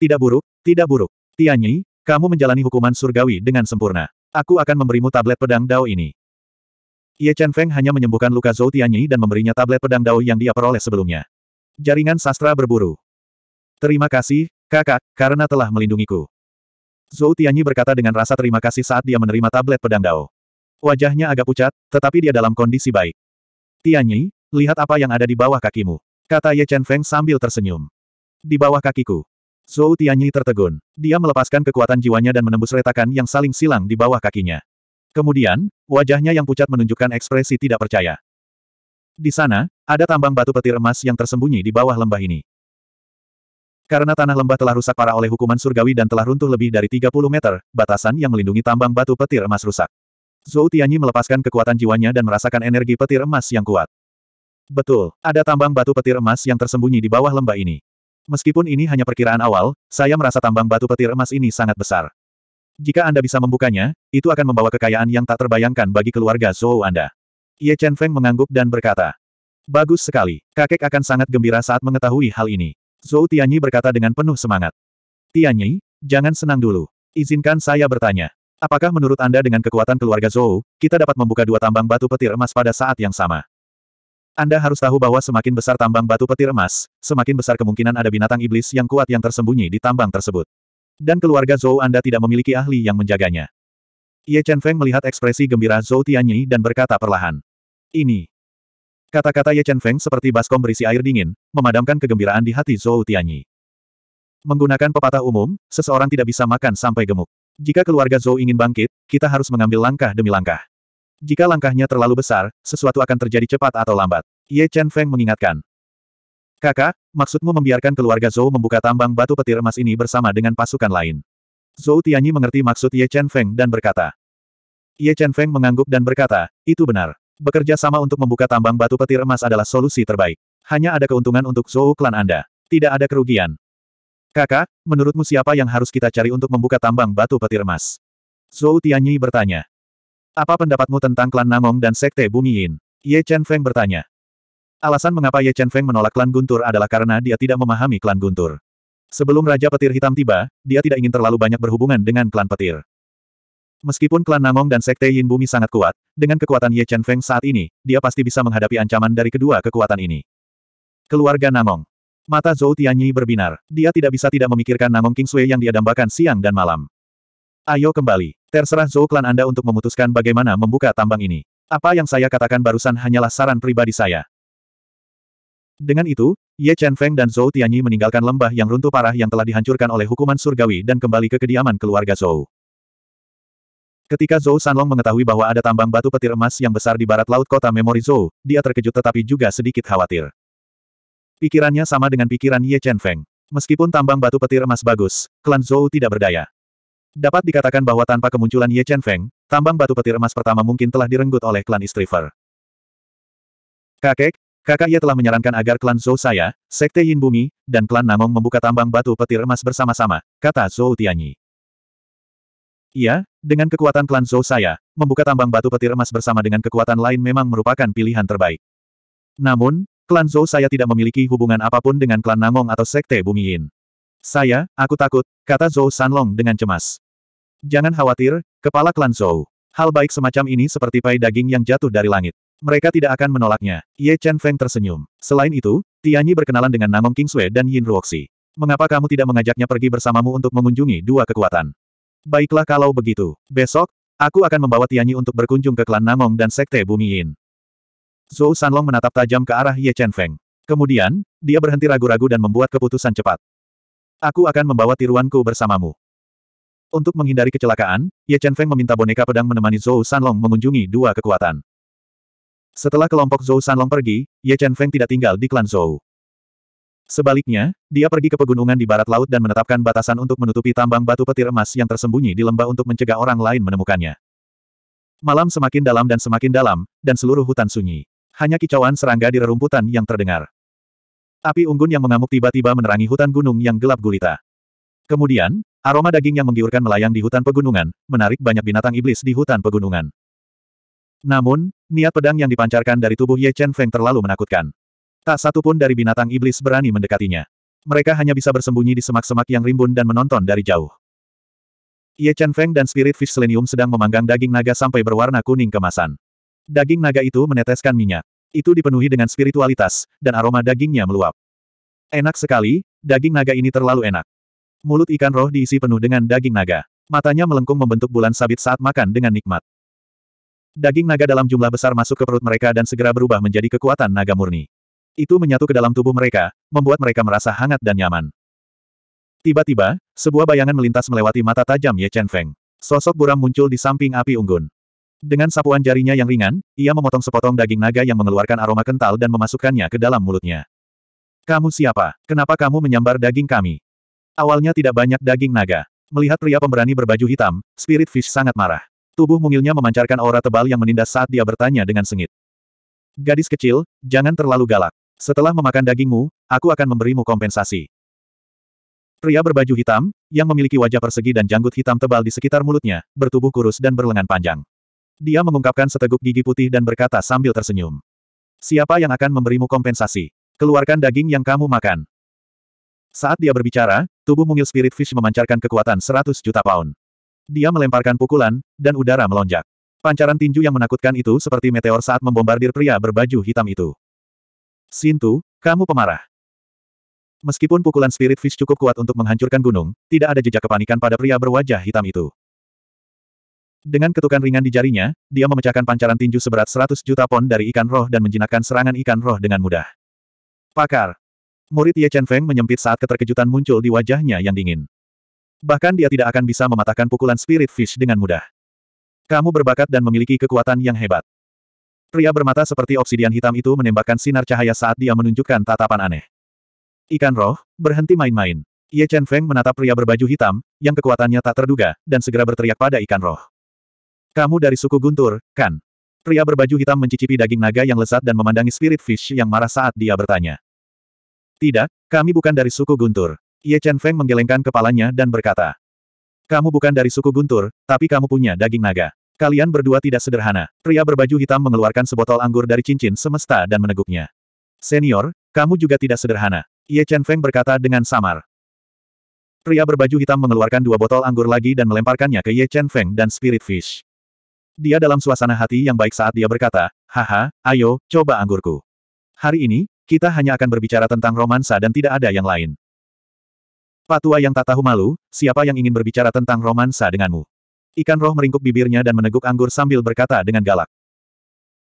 Tidak buruk, tidak buruk. Tianyi, kamu menjalani hukuman surgawi dengan sempurna. Aku akan memberimu tablet pedang Dao ini. Ye Chen Feng hanya menyembuhkan luka Zhou Tianyi dan memberinya tablet pedang Dao yang dia peroleh sebelumnya. Jaringan sastra berburu. Terima kasih, kakak, karena telah melindungiku. Zhou Tianyi berkata dengan rasa terima kasih saat dia menerima tablet pedang Dao. Wajahnya agak pucat, tetapi dia dalam kondisi baik. Tianyi, lihat apa yang ada di bawah kakimu. Kata Ye Chen Feng sambil tersenyum. Di bawah kakiku. Zhou Tianyi tertegun. Dia melepaskan kekuatan jiwanya dan menembus retakan yang saling silang di bawah kakinya. Kemudian, wajahnya yang pucat menunjukkan ekspresi tidak percaya. Di sana, ada tambang batu petir emas yang tersembunyi di bawah lembah ini. Karena tanah lembah telah rusak parah oleh hukuman surgawi dan telah runtuh lebih dari 30 meter, batasan yang melindungi tambang batu petir emas rusak. Zhou Tianyi melepaskan kekuatan jiwanya dan merasakan energi petir emas yang kuat. Betul, ada tambang batu petir emas yang tersembunyi di bawah lembah ini. Meskipun ini hanya perkiraan awal, saya merasa tambang batu petir emas ini sangat besar. Jika Anda bisa membukanya, itu akan membawa kekayaan yang tak terbayangkan bagi keluarga Zhou Anda. Ye Chen Feng mengangguk dan berkata, Bagus sekali, kakek akan sangat gembira saat mengetahui hal ini. Zhou Tianyi berkata dengan penuh semangat. Tianyi, jangan senang dulu. Izinkan saya bertanya. Apakah menurut Anda dengan kekuatan keluarga Zhou, kita dapat membuka dua tambang batu petir emas pada saat yang sama? Anda harus tahu bahwa semakin besar tambang batu petir emas, semakin besar kemungkinan ada binatang iblis yang kuat yang tersembunyi di tambang tersebut. Dan keluarga Zhou Anda tidak memiliki ahli yang menjaganya. Ye Chen Feng melihat ekspresi gembira Zhou Tianyi dan berkata perlahan. Ini. Kata-kata Ye Chen Feng seperti baskom berisi air dingin, memadamkan kegembiraan di hati Zhou Tianyi. Menggunakan pepatah umum, seseorang tidak bisa makan sampai gemuk. Jika keluarga Zhou ingin bangkit, kita harus mengambil langkah demi langkah. Jika langkahnya terlalu besar, sesuatu akan terjadi cepat atau lambat. Ye Chen Feng mengingatkan. Kakak, maksudmu membiarkan keluarga Zhou membuka tambang batu petir emas ini bersama dengan pasukan lain. Zhou Tianyi mengerti maksud Ye Chen Feng dan berkata. Ye Chen Feng mengangguk dan berkata, itu benar. Bekerja sama untuk membuka tambang batu petir emas adalah solusi terbaik. Hanya ada keuntungan untuk Zhou klan Anda. Tidak ada kerugian. Kakak, menurutmu siapa yang harus kita cari untuk membuka tambang batu petir emas? Zhou Tianyi bertanya. Apa pendapatmu tentang klan Namong dan Sekte Bumi Yin? Ye Chen Feng bertanya. Alasan mengapa Ye Chen Feng menolak klan Guntur adalah karena dia tidak memahami klan Guntur. Sebelum Raja Petir Hitam tiba, dia tidak ingin terlalu banyak berhubungan dengan klan Petir. Meskipun klan Namong dan Sekte Yin Bumi sangat kuat, dengan kekuatan Ye Chen Feng saat ini, dia pasti bisa menghadapi ancaman dari kedua kekuatan ini. Keluarga Namong. Mata Zhou Tianyi berbinar. Dia tidak bisa tidak memikirkan Namong Sui yang dia dambakan siang dan malam. Ayo kembali. Terserah Zhou Klan Anda untuk memutuskan bagaimana membuka tambang ini. Apa yang saya katakan barusan hanyalah saran pribadi saya. Dengan itu, Ye Chen Feng dan Zhou Tianyi meninggalkan lembah yang runtuh parah yang telah dihancurkan oleh hukuman surgawi dan kembali ke kediaman keluarga Zhou. Ketika Zhou Sanlong mengetahui bahwa ada tambang batu petir emas yang besar di barat laut kota memori Zhou, dia terkejut tetapi juga sedikit khawatir. Pikirannya sama dengan pikiran Ye Chen Feng. Meskipun tambang batu petir emas bagus, klan Zhou tidak berdaya. Dapat dikatakan bahwa tanpa kemunculan Ye Chen Feng, tambang batu petir emas pertama mungkin telah direnggut oleh klan Istriver. Kakek, kakak ia telah menyarankan agar klan Zhou saya, Sekte Yin Bumi, dan klan Namong membuka tambang batu petir emas bersama-sama, kata Zhou Tianyi. Iya, dengan kekuatan klan Zhou saya, membuka tambang batu petir emas bersama dengan kekuatan lain memang merupakan pilihan terbaik. Namun, klan Zhou saya tidak memiliki hubungan apapun dengan klan Namong atau Sekte Bumi Yin. Saya, aku takut, kata Zhou Sanlong dengan cemas. Jangan khawatir, kepala klan Zhou. Hal baik semacam ini seperti pai daging yang jatuh dari langit. Mereka tidak akan menolaknya. Ye Chen Feng tersenyum. Selain itu, Tianyi berkenalan dengan Namong Kingsue dan Yin Ruoxi. Mengapa kamu tidak mengajaknya pergi bersamamu untuk mengunjungi dua kekuatan? Baiklah kalau begitu. Besok, aku akan membawa Tianyi untuk berkunjung ke klan Namong dan Sekte Bumi Yin. Zhou Sanlong menatap tajam ke arah Ye Chen Feng. Kemudian, dia berhenti ragu-ragu dan membuat keputusan cepat. Aku akan membawa tiruanku bersamamu. Untuk menghindari kecelakaan, Ye Chen Feng meminta boneka pedang menemani Zhou Sanlong mengunjungi dua kekuatan. Setelah kelompok Zhou Sanlong pergi, Ye Chen Feng tidak tinggal di klan Zhou. Sebaliknya, dia pergi ke pegunungan di barat laut dan menetapkan batasan untuk menutupi tambang batu petir emas yang tersembunyi di lembah untuk mencegah orang lain menemukannya. Malam semakin dalam dan semakin dalam, dan seluruh hutan sunyi. Hanya kicauan serangga di rerumputan yang terdengar. Api unggun yang mengamuk tiba-tiba menerangi hutan gunung yang gelap gulita. Kemudian, aroma daging yang menggiurkan melayang di hutan pegunungan, menarik banyak binatang iblis di hutan pegunungan. Namun, niat pedang yang dipancarkan dari tubuh Ye Chen Feng terlalu menakutkan. Tak satu pun dari binatang iblis berani mendekatinya. Mereka hanya bisa bersembunyi di semak-semak yang rimbun dan menonton dari jauh. Ye Chen Feng dan Spirit Fish Selenium sedang memanggang daging naga sampai berwarna kuning kemasan. Daging naga itu meneteskan minyak. Itu dipenuhi dengan spiritualitas, dan aroma dagingnya meluap. Enak sekali, daging naga ini terlalu enak. Mulut ikan roh diisi penuh dengan daging naga. Matanya melengkung membentuk bulan sabit saat makan dengan nikmat. Daging naga dalam jumlah besar masuk ke perut mereka dan segera berubah menjadi kekuatan naga murni. Itu menyatu ke dalam tubuh mereka, membuat mereka merasa hangat dan nyaman. Tiba-tiba, sebuah bayangan melintas melewati mata tajam Ye Chen Feng. Sosok buram muncul di samping api unggun. Dengan sapuan jarinya yang ringan, ia memotong sepotong daging naga yang mengeluarkan aroma kental dan memasukkannya ke dalam mulutnya. Kamu siapa? Kenapa kamu menyambar daging kami? Awalnya tidak banyak daging naga. Melihat pria pemberani berbaju hitam, Spirit Fish sangat marah. Tubuh mungilnya memancarkan aura tebal yang menindas saat dia bertanya dengan sengit. Gadis kecil, jangan terlalu galak. Setelah memakan dagingmu, aku akan memberimu kompensasi. Pria berbaju hitam, yang memiliki wajah persegi dan janggut hitam tebal di sekitar mulutnya, bertubuh kurus dan berlengan panjang. Dia mengungkapkan seteguk gigi putih dan berkata sambil tersenyum. Siapa yang akan memberimu kompensasi? Keluarkan daging yang kamu makan. Saat dia berbicara, tubuh mungil Spirit Fish memancarkan kekuatan 100 juta pound. Dia melemparkan pukulan, dan udara melonjak. Pancaran tinju yang menakutkan itu seperti meteor saat membombardir pria berbaju hitam itu. Sintu, kamu pemarah. Meskipun pukulan Spirit Fish cukup kuat untuk menghancurkan gunung, tidak ada jejak kepanikan pada pria berwajah hitam itu. Dengan ketukan ringan di jarinya, dia memecahkan pancaran tinju seberat 100 juta pon dari ikan roh dan menjinakkan serangan ikan roh dengan mudah. Pakar. Murid Ye Chen Feng menyempit saat keterkejutan muncul di wajahnya yang dingin. Bahkan dia tidak akan bisa mematahkan pukulan Spirit Fish dengan mudah. Kamu berbakat dan memiliki kekuatan yang hebat. Pria bermata seperti obsidian hitam itu menembakkan sinar cahaya saat dia menunjukkan tatapan aneh. Ikan roh, berhenti main-main. Ye Chen Feng menatap pria berbaju hitam, yang kekuatannya tak terduga, dan segera berteriak pada ikan roh. Kamu dari suku Guntur, kan? Pria berbaju hitam mencicipi daging naga yang lezat dan memandangi spirit fish yang marah saat dia bertanya. Tidak, kami bukan dari suku Guntur. Ye Chen Feng menggelengkan kepalanya dan berkata. Kamu bukan dari suku Guntur, tapi kamu punya daging naga. Kalian berdua tidak sederhana. Pria berbaju hitam mengeluarkan sebotol anggur dari cincin semesta dan meneguknya. Senior, kamu juga tidak sederhana. Ye Chen Feng berkata dengan samar. Pria berbaju hitam mengeluarkan dua botol anggur lagi dan melemparkannya ke Ye Chen Feng dan Spirit Fish. Dia dalam suasana hati yang baik saat dia berkata, Haha, ayo, coba anggurku. Hari ini, kita hanya akan berbicara tentang romansa dan tidak ada yang lain. Patua yang tak tahu malu, siapa yang ingin berbicara tentang romansa denganmu? Ikan roh meringkuk bibirnya dan meneguk anggur sambil berkata dengan galak.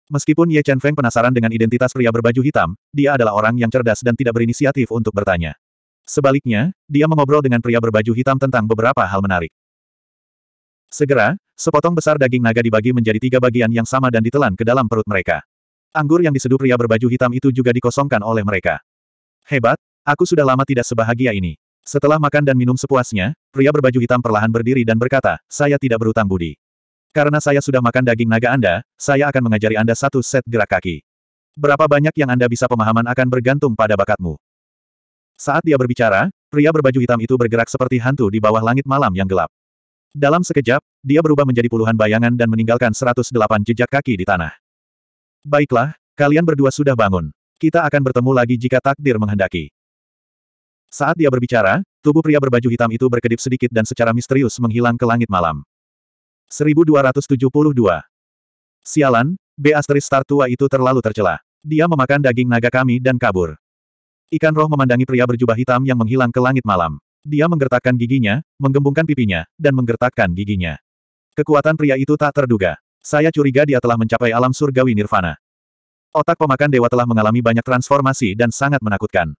Meskipun Ye Chen Feng penasaran dengan identitas pria berbaju hitam, dia adalah orang yang cerdas dan tidak berinisiatif untuk bertanya. Sebaliknya, dia mengobrol dengan pria berbaju hitam tentang beberapa hal menarik. Segera, sepotong besar daging naga dibagi menjadi tiga bagian yang sama dan ditelan ke dalam perut mereka. Anggur yang diseduh pria berbaju hitam itu juga dikosongkan oleh mereka. Hebat, aku sudah lama tidak sebahagia ini. Setelah makan dan minum sepuasnya, pria berbaju hitam perlahan berdiri dan berkata, saya tidak berutang budi. Karena saya sudah makan daging naga Anda, saya akan mengajari Anda satu set gerak kaki. Berapa banyak yang Anda bisa pemahaman akan bergantung pada bakatmu. Saat dia berbicara, pria berbaju hitam itu bergerak seperti hantu di bawah langit malam yang gelap. Dalam sekejap, dia berubah menjadi puluhan bayangan dan meninggalkan 108 jejak kaki di tanah. Baiklah, kalian berdua sudah bangun. Kita akan bertemu lagi jika takdir menghendaki. Saat dia berbicara, tubuh pria berbaju hitam itu berkedip sedikit dan secara misterius menghilang ke langit malam. 1272. Sialan, B asteris star tua itu terlalu tercela. Dia memakan daging naga kami dan kabur. Ikan roh memandangi pria berjubah hitam yang menghilang ke langit malam. Dia menggertakkan giginya, menggembungkan pipinya, dan menggertakkan giginya. Kekuatan pria itu tak terduga. Saya curiga dia telah mencapai alam surgawi nirvana. Otak pemakan dewa telah mengalami banyak transformasi dan sangat menakutkan.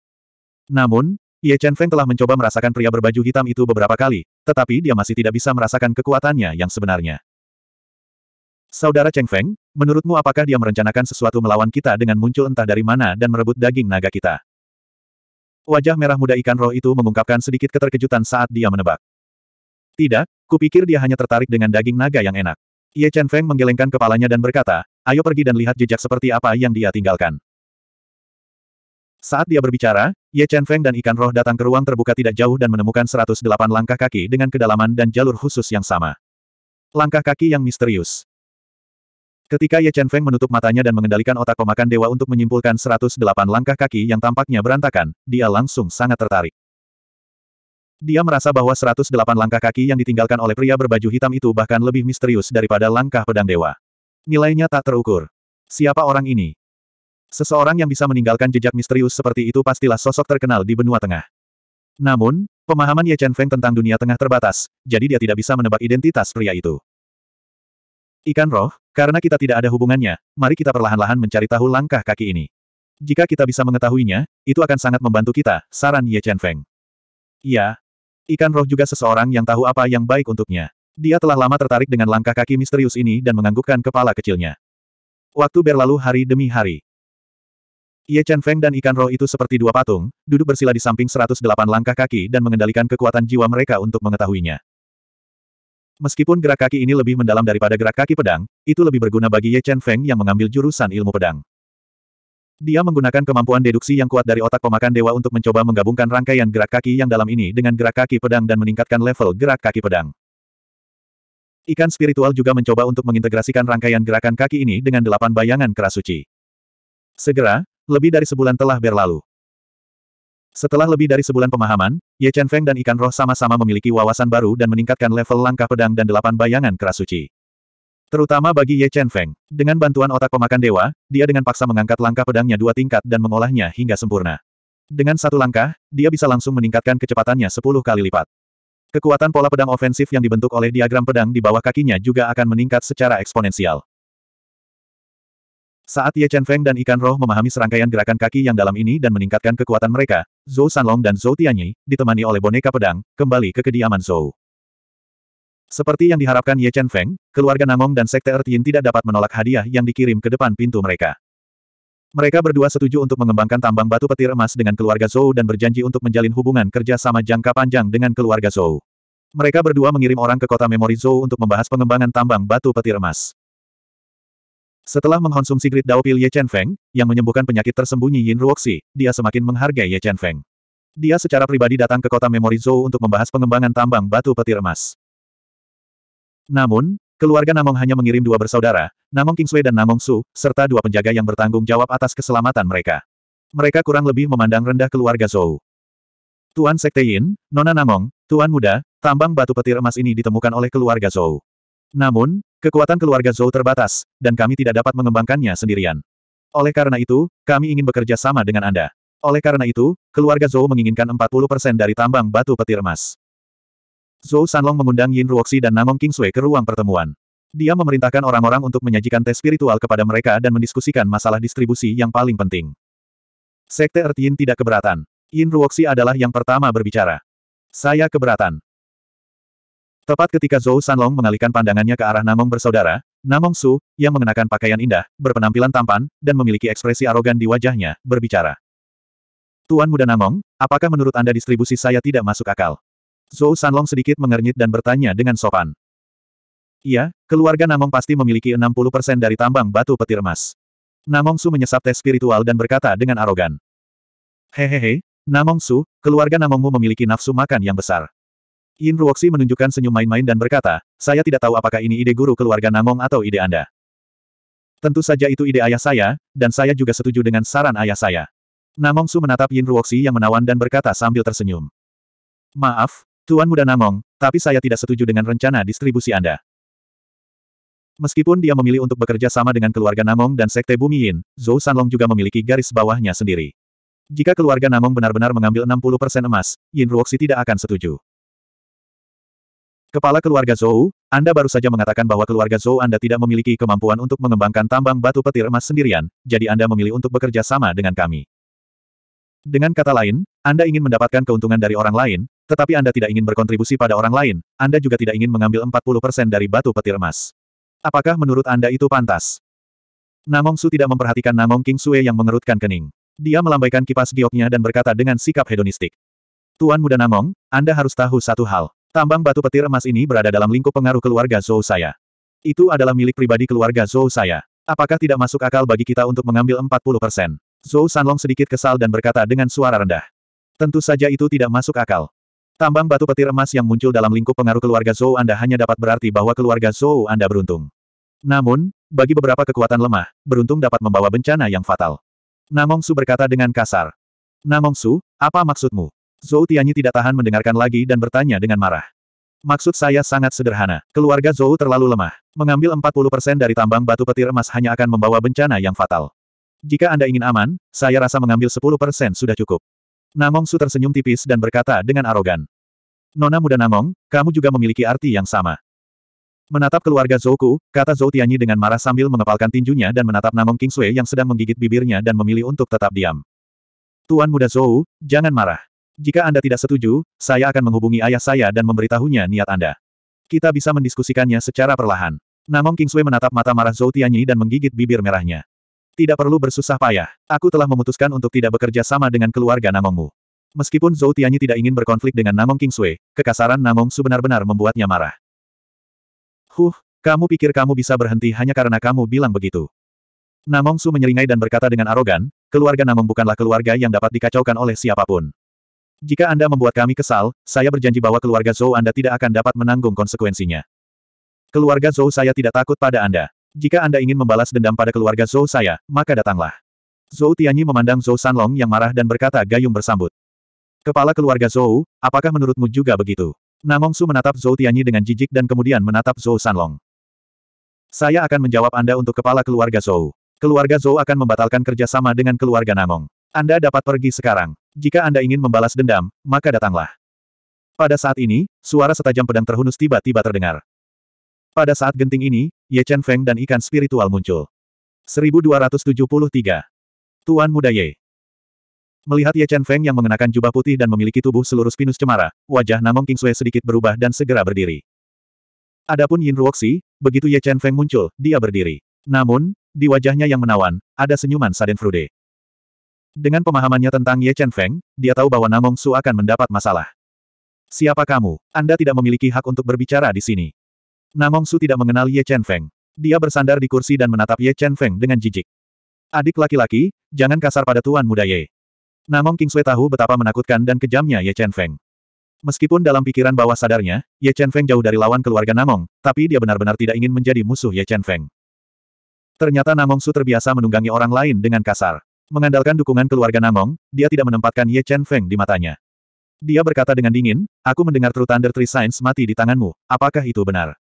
Namun, Ye Chen Feng telah mencoba merasakan pria berbaju hitam itu beberapa kali, tetapi dia masih tidak bisa merasakan kekuatannya yang sebenarnya. Saudara Cheng Feng, menurutmu apakah dia merencanakan sesuatu melawan kita dengan muncul entah dari mana dan merebut daging naga kita? Wajah merah muda ikan roh itu mengungkapkan sedikit keterkejutan saat dia menebak. Tidak, kupikir dia hanya tertarik dengan daging naga yang enak. Ye Chen Feng menggelengkan kepalanya dan berkata, ayo pergi dan lihat jejak seperti apa yang dia tinggalkan. Saat dia berbicara, Ye Chen Feng dan ikan roh datang ke ruang terbuka tidak jauh dan menemukan 108 langkah kaki dengan kedalaman dan jalur khusus yang sama. Langkah kaki yang misterius. Ketika Ye Chen Feng menutup matanya dan mengendalikan otak pemakan dewa untuk menyimpulkan 108 langkah kaki yang tampaknya berantakan, dia langsung sangat tertarik. Dia merasa bahwa 108 langkah kaki yang ditinggalkan oleh pria berbaju hitam itu bahkan lebih misterius daripada langkah pedang dewa. Nilainya tak terukur. Siapa orang ini? Seseorang yang bisa meninggalkan jejak misterius seperti itu pastilah sosok terkenal di benua tengah. Namun, pemahaman Ye Chen Feng tentang dunia tengah terbatas, jadi dia tidak bisa menebak identitas pria itu. Ikan roh, karena kita tidak ada hubungannya, mari kita perlahan-lahan mencari tahu langkah kaki ini. Jika kita bisa mengetahuinya, itu akan sangat membantu kita, saran Ye Chen Feng. Ya, Ikan roh juga seseorang yang tahu apa yang baik untuknya. Dia telah lama tertarik dengan langkah kaki misterius ini dan menganggukkan kepala kecilnya. Waktu berlalu hari demi hari. Ye Chen Feng dan ikan roh itu seperti dua patung, duduk bersila di samping 108 langkah kaki dan mengendalikan kekuatan jiwa mereka untuk mengetahuinya. Meskipun gerak kaki ini lebih mendalam daripada gerak kaki pedang, itu lebih berguna bagi Ye Chen Feng yang mengambil jurusan ilmu pedang. Dia menggunakan kemampuan deduksi yang kuat dari otak pemakan dewa untuk mencoba menggabungkan rangkaian gerak kaki yang dalam ini dengan gerak kaki pedang dan meningkatkan level gerak kaki pedang. Ikan spiritual juga mencoba untuk mengintegrasikan rangkaian gerakan kaki ini dengan delapan bayangan kerasuci. Segera, lebih dari sebulan telah berlalu. Setelah lebih dari sebulan pemahaman, Ye Chen Feng dan ikan roh sama-sama memiliki wawasan baru dan meningkatkan level langkah pedang dan delapan bayangan keras suci. Terutama bagi Ye Chen Feng, dengan bantuan otak pemakan dewa, dia dengan paksa mengangkat langkah pedangnya dua tingkat dan mengolahnya hingga sempurna. Dengan satu langkah, dia bisa langsung meningkatkan kecepatannya sepuluh kali lipat. Kekuatan pola pedang ofensif yang dibentuk oleh diagram pedang di bawah kakinya juga akan meningkat secara eksponensial. Saat Ye Chen Feng dan Ikan Roh memahami serangkaian gerakan kaki yang dalam ini dan meningkatkan kekuatan mereka, Zhou Sanlong dan Zhou Tianyi, ditemani oleh boneka pedang, kembali ke kediaman Zhou. Seperti yang diharapkan Ye Chen Feng, keluarga Namong dan Sekte Ertin tidak dapat menolak hadiah yang dikirim ke depan pintu mereka. Mereka berdua setuju untuk mengembangkan tambang batu petir emas dengan keluarga Zhou dan berjanji untuk menjalin hubungan kerja sama jangka panjang dengan keluarga Zhou. Mereka berdua mengirim orang ke kota memori Zhou untuk membahas pengembangan tambang batu petir emas. Setelah mengkonsumsi grid Dao Pil Ye Chen Feng, yang menyembuhkan penyakit tersembunyi Yin Ruoxi, dia semakin menghargai Ye Chen Feng. Dia secara pribadi datang ke kota Memory Zhou untuk membahas pengembangan tambang batu petir emas. Namun, keluarga Namong hanya mengirim dua bersaudara, Namong Kingsway dan Namong Su, serta dua penjaga yang bertanggung jawab atas keselamatan mereka. Mereka kurang lebih memandang rendah keluarga Zhou. Tuan Sekte Yin, Nona Namong, Tuan Muda, tambang batu petir emas ini ditemukan oleh keluarga Zhou. Namun, Kekuatan keluarga Zhou terbatas, dan kami tidak dapat mengembangkannya sendirian. Oleh karena itu, kami ingin bekerja sama dengan Anda. Oleh karena itu, keluarga Zhou menginginkan 40% dari tambang batu petir emas. Zhou Sanlong mengundang Yin Ruoxi dan Namong Kingsui ke ruang pertemuan. Dia memerintahkan orang-orang untuk menyajikan tes spiritual kepada mereka dan mendiskusikan masalah distribusi yang paling penting. Sekte Ertin tidak keberatan. Yin Ruoxi adalah yang pertama berbicara. Saya keberatan. Tepat ketika Zhou Sanlong mengalihkan pandangannya ke arah Namong bersaudara, Namong Su, yang mengenakan pakaian indah, berpenampilan tampan, dan memiliki ekspresi arogan di wajahnya, berbicara. Tuan muda Namong, apakah menurut Anda distribusi saya tidak masuk akal? Zhou Sanlong sedikit mengernyit dan bertanya dengan sopan. Iya, keluarga Namong pasti memiliki 60% dari tambang batu petir emas. Namong Su menyesap tes spiritual dan berkata dengan arogan. Hehehe, Namong Su, keluarga Namongmu memiliki nafsu makan yang besar. Yin Ruoxi menunjukkan senyum main-main dan berkata, saya tidak tahu apakah ini ide guru keluarga Namong atau ide Anda. Tentu saja itu ide ayah saya, dan saya juga setuju dengan saran ayah saya. Namong Su menatap Yin Ruoxi yang menawan dan berkata sambil tersenyum. Maaf, Tuan Muda Namong, tapi saya tidak setuju dengan rencana distribusi Anda. Meskipun dia memilih untuk bekerja sama dengan keluarga Namong dan Sekte Bumi Yin, Zhou Sanlong juga memiliki garis bawahnya sendiri. Jika keluarga Namong benar-benar mengambil 60% emas, Yin Ruoxi tidak akan setuju. Kepala keluarga Zhou, Anda baru saja mengatakan bahwa keluarga Zhou Anda tidak memiliki kemampuan untuk mengembangkan tambang batu petir emas sendirian, jadi Anda memilih untuk bekerja sama dengan kami. Dengan kata lain, Anda ingin mendapatkan keuntungan dari orang lain, tetapi Anda tidak ingin berkontribusi pada orang lain, Anda juga tidak ingin mengambil 40% dari batu petir emas. Apakah menurut Anda itu pantas? Namong Su tidak memperhatikan Namong King Sue yang mengerutkan kening. Dia melambaikan kipas gioknya dan berkata dengan sikap hedonistik. Tuan muda Namong, Anda harus tahu satu hal. Tambang batu petir emas ini berada dalam lingkup pengaruh keluarga Zhou saya. Itu adalah milik pribadi keluarga Zhou saya. Apakah tidak masuk akal bagi kita untuk mengambil 40%? Zhou Sanlong sedikit kesal dan berkata dengan suara rendah. Tentu saja itu tidak masuk akal. Tambang batu petir emas yang muncul dalam lingkup pengaruh keluarga Zhou Anda hanya dapat berarti bahwa keluarga Zhou Anda beruntung. Namun, bagi beberapa kekuatan lemah, beruntung dapat membawa bencana yang fatal. Namong Su berkata dengan kasar. Namong Su, apa maksudmu? Zhou Tianyi tidak tahan mendengarkan lagi dan bertanya dengan marah. Maksud saya sangat sederhana. Keluarga Zhou terlalu lemah. Mengambil 40% dari tambang batu petir emas hanya akan membawa bencana yang fatal. Jika Anda ingin aman, saya rasa mengambil 10% sudah cukup. Namong Su tersenyum tipis dan berkata dengan arogan. Nona muda Namong, kamu juga memiliki arti yang sama. Menatap keluarga Zouku, kata Zhou Tianyi dengan marah sambil mengepalkan tinjunya dan menatap Namong King Kingsue yang sedang menggigit bibirnya dan memilih untuk tetap diam. Tuan muda Zhou, jangan marah. Jika Anda tidak setuju, saya akan menghubungi ayah saya dan memberitahunya niat Anda. Kita bisa mendiskusikannya secara perlahan. Namong Kingsway menatap mata marah Zhou Tianyi dan menggigit bibir merahnya. Tidak perlu bersusah payah. Aku telah memutuskan untuk tidak bekerja sama dengan keluarga Namongmu. Meskipun Zhou Tianyi tidak ingin berkonflik dengan Namong Kingsway, kekasaran Namong Su benar benar membuatnya marah. Huh, kamu pikir kamu bisa berhenti hanya karena kamu bilang begitu. Namong Su menyeringai dan berkata dengan arogan, keluarga Namong bukanlah keluarga yang dapat dikacaukan oleh siapapun. Jika Anda membuat kami kesal, saya berjanji bahwa keluarga Zhou Anda tidak akan dapat menanggung konsekuensinya. Keluarga Zhou saya tidak takut pada Anda. Jika Anda ingin membalas dendam pada keluarga Zhou saya, maka datanglah. Zhou Tianyi memandang Zhou Sanlong yang marah dan berkata gayung bersambut. Kepala keluarga Zhou, apakah menurutmu juga begitu? Namong Su menatap Zhou Tianyi dengan jijik dan kemudian menatap Zhou Sanlong. Saya akan menjawab Anda untuk kepala keluarga Zhou. Keluarga Zhou akan membatalkan kerjasama dengan keluarga Namong. Anda dapat pergi sekarang jika Anda ingin membalas dendam, maka datanglah. Pada saat ini, suara setajam pedang terhunus tiba-tiba terdengar. Pada saat genting ini, Ye Chen Feng dan ikan spiritual muncul. 1273. Tuan Muda Ye Melihat Ye Chen Feng yang mengenakan jubah putih dan memiliki tubuh seluruh pinus cemara, wajah Namong King Sui sedikit berubah dan segera berdiri. Adapun Yin Ruoxi, begitu Ye Chen Feng muncul, dia berdiri. Namun, di wajahnya yang menawan, ada senyuman Saden Frude. Dengan pemahamannya tentang Ye Chen Feng, dia tahu bahwa Namong Su akan mendapat masalah. Siapa kamu? Anda tidak memiliki hak untuk berbicara di sini. Namong Su tidak mengenal Ye Chen Feng. Dia bersandar di kursi dan menatap Ye Chen Feng dengan jijik. Adik laki-laki, jangan kasar pada tuan muda Ye. Namong King Sui tahu betapa menakutkan dan kejamnya Ye Chen Feng. Meskipun dalam pikiran bawah sadarnya, Ye Chen Feng jauh dari lawan keluarga Namong, tapi dia benar-benar tidak ingin menjadi musuh Ye Chen Feng. Ternyata Namong Su terbiasa menunggangi orang lain dengan kasar. Mengandalkan dukungan keluarga Namong, dia tidak menempatkan Ye Chen Feng di matanya. Dia berkata dengan dingin, aku mendengar True Thunder Tree Science mati di tanganmu, apakah itu benar?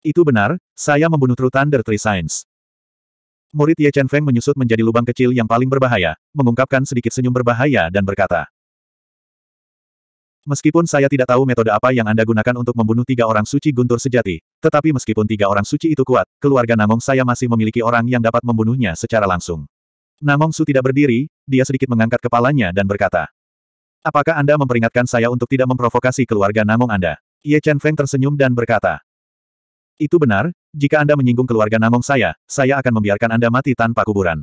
Itu benar, saya membunuh True Thunder Tree Science. Murid Ye Chen Feng menyusut menjadi lubang kecil yang paling berbahaya, mengungkapkan sedikit senyum berbahaya dan berkata, Meskipun saya tidak tahu metode apa yang Anda gunakan untuk membunuh tiga orang suci guntur sejati, tetapi meskipun tiga orang suci itu kuat, keluarga Namong saya masih memiliki orang yang dapat membunuhnya secara langsung. Namong Su tidak berdiri, dia sedikit mengangkat kepalanya dan berkata. Apakah Anda memperingatkan saya untuk tidak memprovokasi keluarga Namong Anda? Ye Chen Feng tersenyum dan berkata. Itu benar, jika Anda menyinggung keluarga Namong saya, saya akan membiarkan Anda mati tanpa kuburan.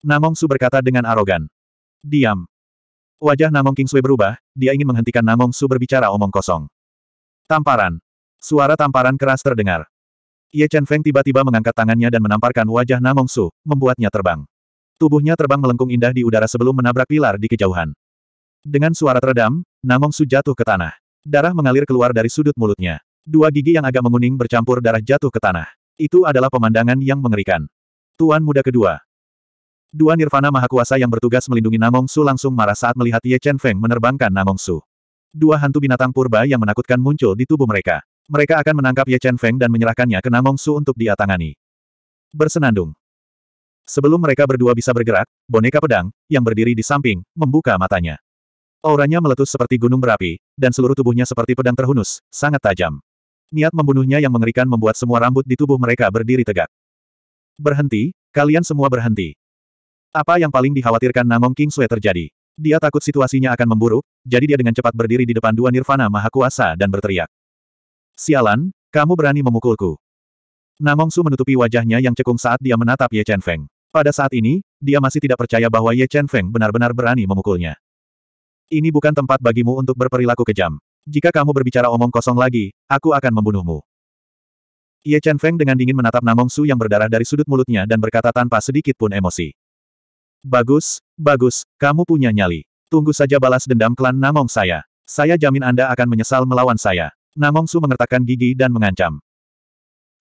Namong Su berkata dengan arogan. Diam. Wajah Namong King Sui berubah, dia ingin menghentikan Namong Su berbicara omong kosong. Tamparan. Suara tamparan keras terdengar. Ye Chen Feng tiba-tiba mengangkat tangannya dan menamparkan wajah Namong Su, membuatnya terbang. Tubuhnya terbang melengkung indah di udara sebelum menabrak pilar di kejauhan. Dengan suara teredam, Namong Su jatuh ke tanah. Darah mengalir keluar dari sudut mulutnya. Dua gigi yang agak menguning bercampur darah jatuh ke tanah. Itu adalah pemandangan yang mengerikan. Tuan muda kedua. Dua Nirvana Mahakuasa yang bertugas melindungi Namong Su langsung marah saat melihat Ye Chen Feng menerbangkan Namong Su. Dua hantu binatang purba yang menakutkan muncul di tubuh mereka. Mereka akan menangkap Ye Chen Feng dan menyerahkannya ke Namong Su untuk diatangani. Bersenandung. Sebelum mereka berdua bisa bergerak, boneka pedang, yang berdiri di samping, membuka matanya. Auranya meletus seperti gunung berapi, dan seluruh tubuhnya seperti pedang terhunus, sangat tajam. Niat membunuhnya yang mengerikan membuat semua rambut di tubuh mereka berdiri tegak. Berhenti, kalian semua berhenti. Apa yang paling dikhawatirkan Namong King Sue terjadi? Dia takut situasinya akan memburuk, jadi dia dengan cepat berdiri di depan dua nirvana maha kuasa dan berteriak. Sialan, kamu berani memukulku. Namong Su menutupi wajahnya yang cekung saat dia menatap Ye Chen Feng. Pada saat ini, dia masih tidak percaya bahwa Ye Chen Feng benar-benar berani memukulnya. Ini bukan tempat bagimu untuk berperilaku kejam. Jika kamu berbicara omong kosong lagi, aku akan membunuhmu. Ye Chen Feng dengan dingin menatap Namong Su yang berdarah dari sudut mulutnya dan berkata tanpa sedikit pun emosi. Bagus, bagus, kamu punya nyali. Tunggu saja balas dendam klan Namong saya. Saya jamin Anda akan menyesal melawan saya. Namong Su mengertakkan gigi dan mengancam.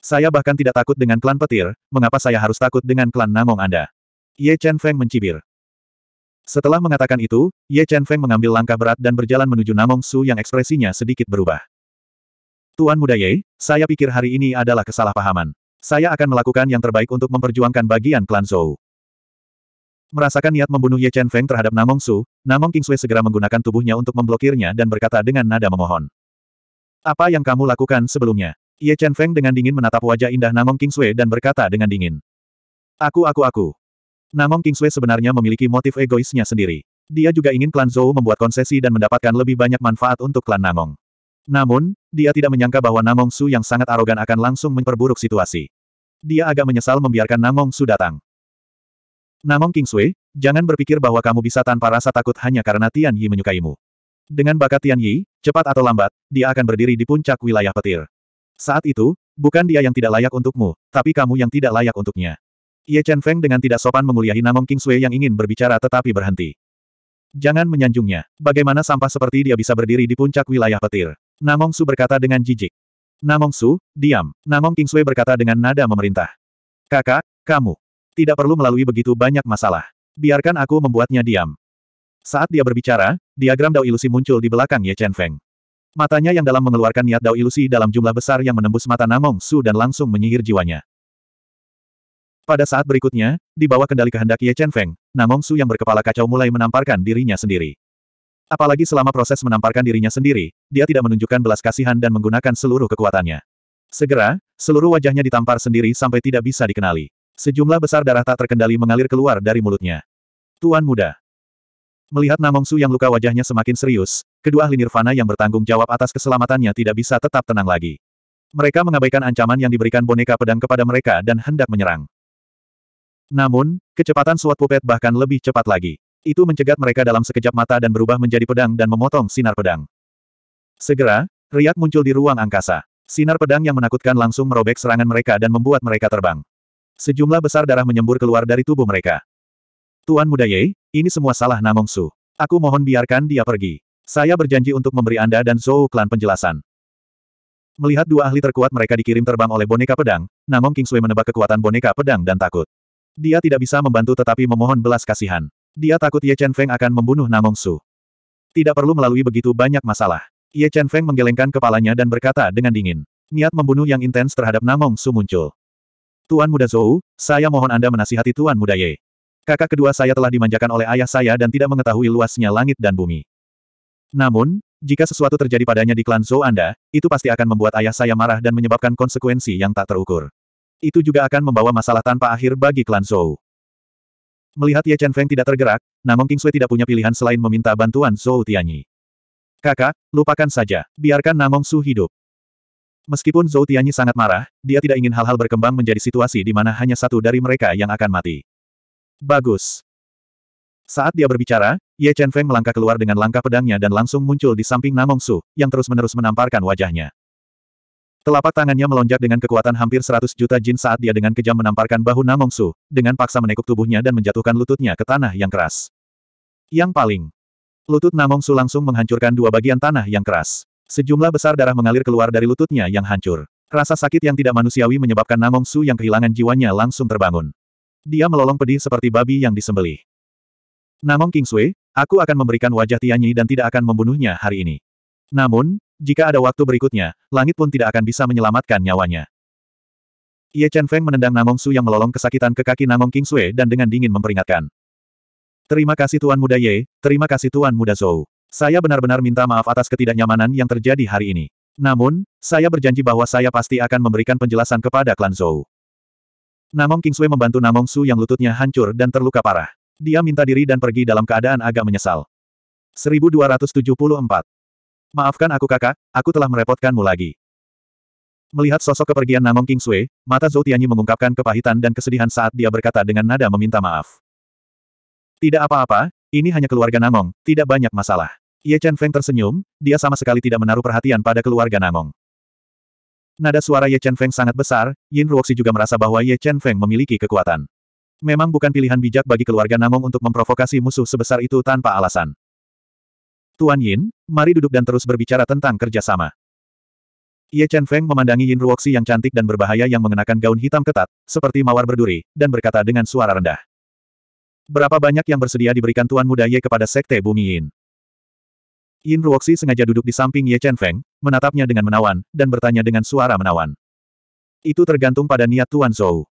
Saya bahkan tidak takut dengan klan petir, mengapa saya harus takut dengan klan Namong Anda? Ye Chen Feng mencibir. Setelah mengatakan itu, Ye Chen Feng mengambil langkah berat dan berjalan menuju Namong Su yang ekspresinya sedikit berubah. Tuan Muda Ye, saya pikir hari ini adalah kesalahpahaman. Saya akan melakukan yang terbaik untuk memperjuangkan bagian klan Zhou. Merasakan niat membunuh Ye Chen Feng terhadap Namong Su, Namong King Sui segera menggunakan tubuhnya untuk memblokirnya dan berkata dengan nada memohon. Apa yang kamu lakukan sebelumnya? Ye Chen Feng dengan dingin menatap wajah indah Namong Sui dan berkata dengan dingin. Aku aku aku. Namong Sui sebenarnya memiliki motif egoisnya sendiri. Dia juga ingin klan Zhou membuat konsesi dan mendapatkan lebih banyak manfaat untuk klan Namong. Namun, dia tidak menyangka bahwa Namong Su yang sangat arogan akan langsung memperburuk situasi. Dia agak menyesal membiarkan Namong Su datang. Namong Sui, jangan berpikir bahwa kamu bisa tanpa rasa takut hanya karena Tian Yi menyukaimu. Dengan bakat Tian Yi, cepat atau lambat, dia akan berdiri di puncak wilayah petir. Saat itu, bukan dia yang tidak layak untukmu, tapi kamu yang tidak layak untuknya. Ye Chen Feng dengan tidak sopan menguliahi Namong King Sui yang ingin berbicara tetapi berhenti. Jangan menyanjungnya. Bagaimana sampah seperti dia bisa berdiri di puncak wilayah petir? Namong Su berkata dengan jijik. Namong Su, diam. Namong King Sui berkata dengan nada memerintah. Kakak, kamu. Tidak perlu melalui begitu banyak masalah. Biarkan aku membuatnya diam. Saat dia berbicara, diagram Dao Ilusi muncul di belakang Ye Chen Feng. Matanya yang dalam mengeluarkan niat dao ilusi dalam jumlah besar yang menembus mata Namong Su dan langsung menyihir jiwanya. Pada saat berikutnya, di bawah kendali kehendak Ye Chen Feng, Namong Su yang berkepala kacau mulai menamparkan dirinya sendiri. Apalagi selama proses menamparkan dirinya sendiri, dia tidak menunjukkan belas kasihan dan menggunakan seluruh kekuatannya. Segera, seluruh wajahnya ditampar sendiri sampai tidak bisa dikenali. Sejumlah besar darah tak terkendali mengalir keluar dari mulutnya. Tuan muda, Melihat Namongsu yang luka wajahnya semakin serius, kedua ahli Nirvana yang bertanggung jawab atas keselamatannya tidak bisa tetap tenang lagi. Mereka mengabaikan ancaman yang diberikan boneka pedang kepada mereka dan hendak menyerang. Namun, kecepatan suat pupet bahkan lebih cepat lagi. Itu mencegat mereka dalam sekejap mata dan berubah menjadi pedang dan memotong sinar pedang. Segera, riak muncul di ruang angkasa. Sinar pedang yang menakutkan langsung merobek serangan mereka dan membuat mereka terbang. Sejumlah besar darah menyembur keluar dari tubuh mereka. Tuan Muda Ye, ini semua salah Namong Su. Aku mohon biarkan dia pergi. Saya berjanji untuk memberi Anda dan Zhou Klan penjelasan. Melihat dua ahli terkuat mereka dikirim terbang oleh boneka pedang, Namong King Sui menebak kekuatan boneka pedang dan takut. Dia tidak bisa membantu tetapi memohon belas kasihan. Dia takut Ye Chen Feng akan membunuh Namong Su. Tidak perlu melalui begitu banyak masalah. Ye Chen Feng menggelengkan kepalanya dan berkata dengan dingin. Niat membunuh yang intens terhadap Namong Su muncul. Tuan Muda Zhou, saya mohon Anda menasihati Tuan Muda Ye. Kakak kedua saya telah dimanjakan oleh ayah saya dan tidak mengetahui luasnya langit dan bumi. Namun, jika sesuatu terjadi padanya di klan Zhou Anda, itu pasti akan membuat ayah saya marah dan menyebabkan konsekuensi yang tak terukur. Itu juga akan membawa masalah tanpa akhir bagi klan Zhou. Melihat Ye Chen Feng tidak tergerak, King Sui tidak punya pilihan selain meminta bantuan Zhou Tianyi. Kakak, lupakan saja, biarkan Namong Su hidup. Meskipun Zhou Tianyi sangat marah, dia tidak ingin hal-hal berkembang menjadi situasi di mana hanya satu dari mereka yang akan mati. Bagus. Saat dia berbicara, Ye Chen Feng melangkah keluar dengan langkah pedangnya dan langsung muncul di samping Namong Su, yang terus-menerus menamparkan wajahnya. Telapak tangannya melonjak dengan kekuatan hampir 100 juta jin saat dia dengan kejam menamparkan bahu Namong Su, dengan paksa menekuk tubuhnya dan menjatuhkan lututnya ke tanah yang keras. Yang paling. Lutut Namong Su langsung menghancurkan dua bagian tanah yang keras. Sejumlah besar darah mengalir keluar dari lututnya yang hancur. Rasa sakit yang tidak manusiawi menyebabkan Namong Su yang kehilangan jiwanya langsung terbangun. Dia melolong pedih seperti babi yang disembeli. Namong King Sui, aku akan memberikan wajah Tianyi dan tidak akan membunuhnya hari ini. Namun, jika ada waktu berikutnya, langit pun tidak akan bisa menyelamatkan nyawanya. Ye Chen Feng menendang Namong Su yang melolong kesakitan ke kaki Namong King Sui dan dengan dingin memperingatkan. Terima kasih Tuan Muda Ye, terima kasih Tuan Muda Zhou. Saya benar-benar minta maaf atas ketidaknyamanan yang terjadi hari ini. Namun, saya berjanji bahwa saya pasti akan memberikan penjelasan kepada klan Zhou. Namong King Sui membantu Namong Su yang lututnya hancur dan terluka parah. Dia minta diri dan pergi dalam keadaan agak menyesal. 1274. Maafkan aku kakak, aku telah merepotkanmu lagi. Melihat sosok kepergian Namong King Sui, mata Zhou Tianyi mengungkapkan kepahitan dan kesedihan saat dia berkata dengan nada meminta maaf. Tidak apa-apa, ini hanya keluarga Namong, tidak banyak masalah. Ye Chen Feng tersenyum, dia sama sekali tidak menaruh perhatian pada keluarga Namong. Nada suara Ye Chen Feng sangat besar, Yin Ruoxi juga merasa bahwa Ye Chen Feng memiliki kekuatan. Memang bukan pilihan bijak bagi keluarga Namong untuk memprovokasi musuh sebesar itu tanpa alasan. Tuan Yin, mari duduk dan terus berbicara tentang kerjasama. Ye Chen Feng memandangi Yin Ruoxi yang cantik dan berbahaya yang mengenakan gaun hitam ketat, seperti mawar berduri, dan berkata dengan suara rendah. Berapa banyak yang bersedia diberikan Tuan Muda Ye kepada Sekte Bumi Yin? Yin Ruoxi sengaja duduk di samping Ye Chen Feng, menatapnya dengan menawan, dan bertanya dengan suara menawan. Itu tergantung pada niat Tuan Zhou.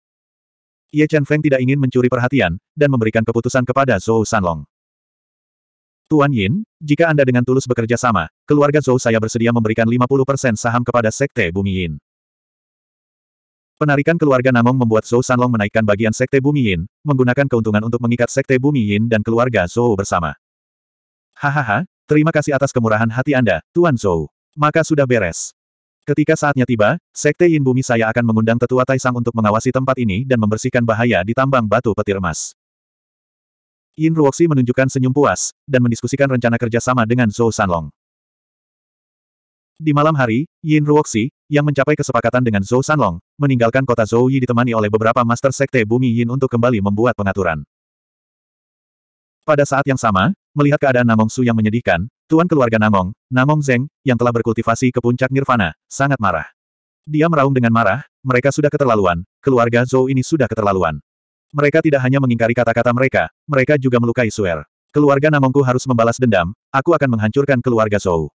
Ye Chen Feng tidak ingin mencuri perhatian, dan memberikan keputusan kepada Zhou Sanlong. Tuan Yin, jika Anda dengan tulus bekerja sama, keluarga Zhou saya bersedia memberikan 50% saham kepada Sekte Bumi Yin. Penarikan keluarga Namong membuat Zhou Sanlong menaikkan bagian Sekte Bumi Yin, menggunakan keuntungan untuk mengikat Sekte Bumi Yin dan keluarga Zhou bersama. Hahaha, Terima kasih atas kemurahan hati Anda, Tuan Zhou. Maka sudah beres. Ketika saatnya tiba, Sekte Yin Bumi saya akan mengundang tetua Taisang untuk mengawasi tempat ini dan membersihkan bahaya di tambang batu petir emas. Yin Ruoxi menunjukkan senyum puas, dan mendiskusikan rencana kerjasama dengan Zhou Sanlong. Di malam hari, Yin Ruoxi, yang mencapai kesepakatan dengan Zhou Sanlong, meninggalkan kota Zhou Yi ditemani oleh beberapa Master Sekte Bumi Yin untuk kembali membuat pengaturan. Pada saat yang sama, Melihat keadaan Namong Su yang menyedihkan, tuan keluarga Namong, Namong Zeng, yang telah berkultivasi ke puncak nirvana, sangat marah. Dia meraung dengan marah, mereka sudah keterlaluan, keluarga Zhou ini sudah keterlaluan. Mereka tidak hanya mengingkari kata-kata mereka, mereka juga melukai Suer. Keluarga Namongku harus membalas dendam, aku akan menghancurkan keluarga Zhou.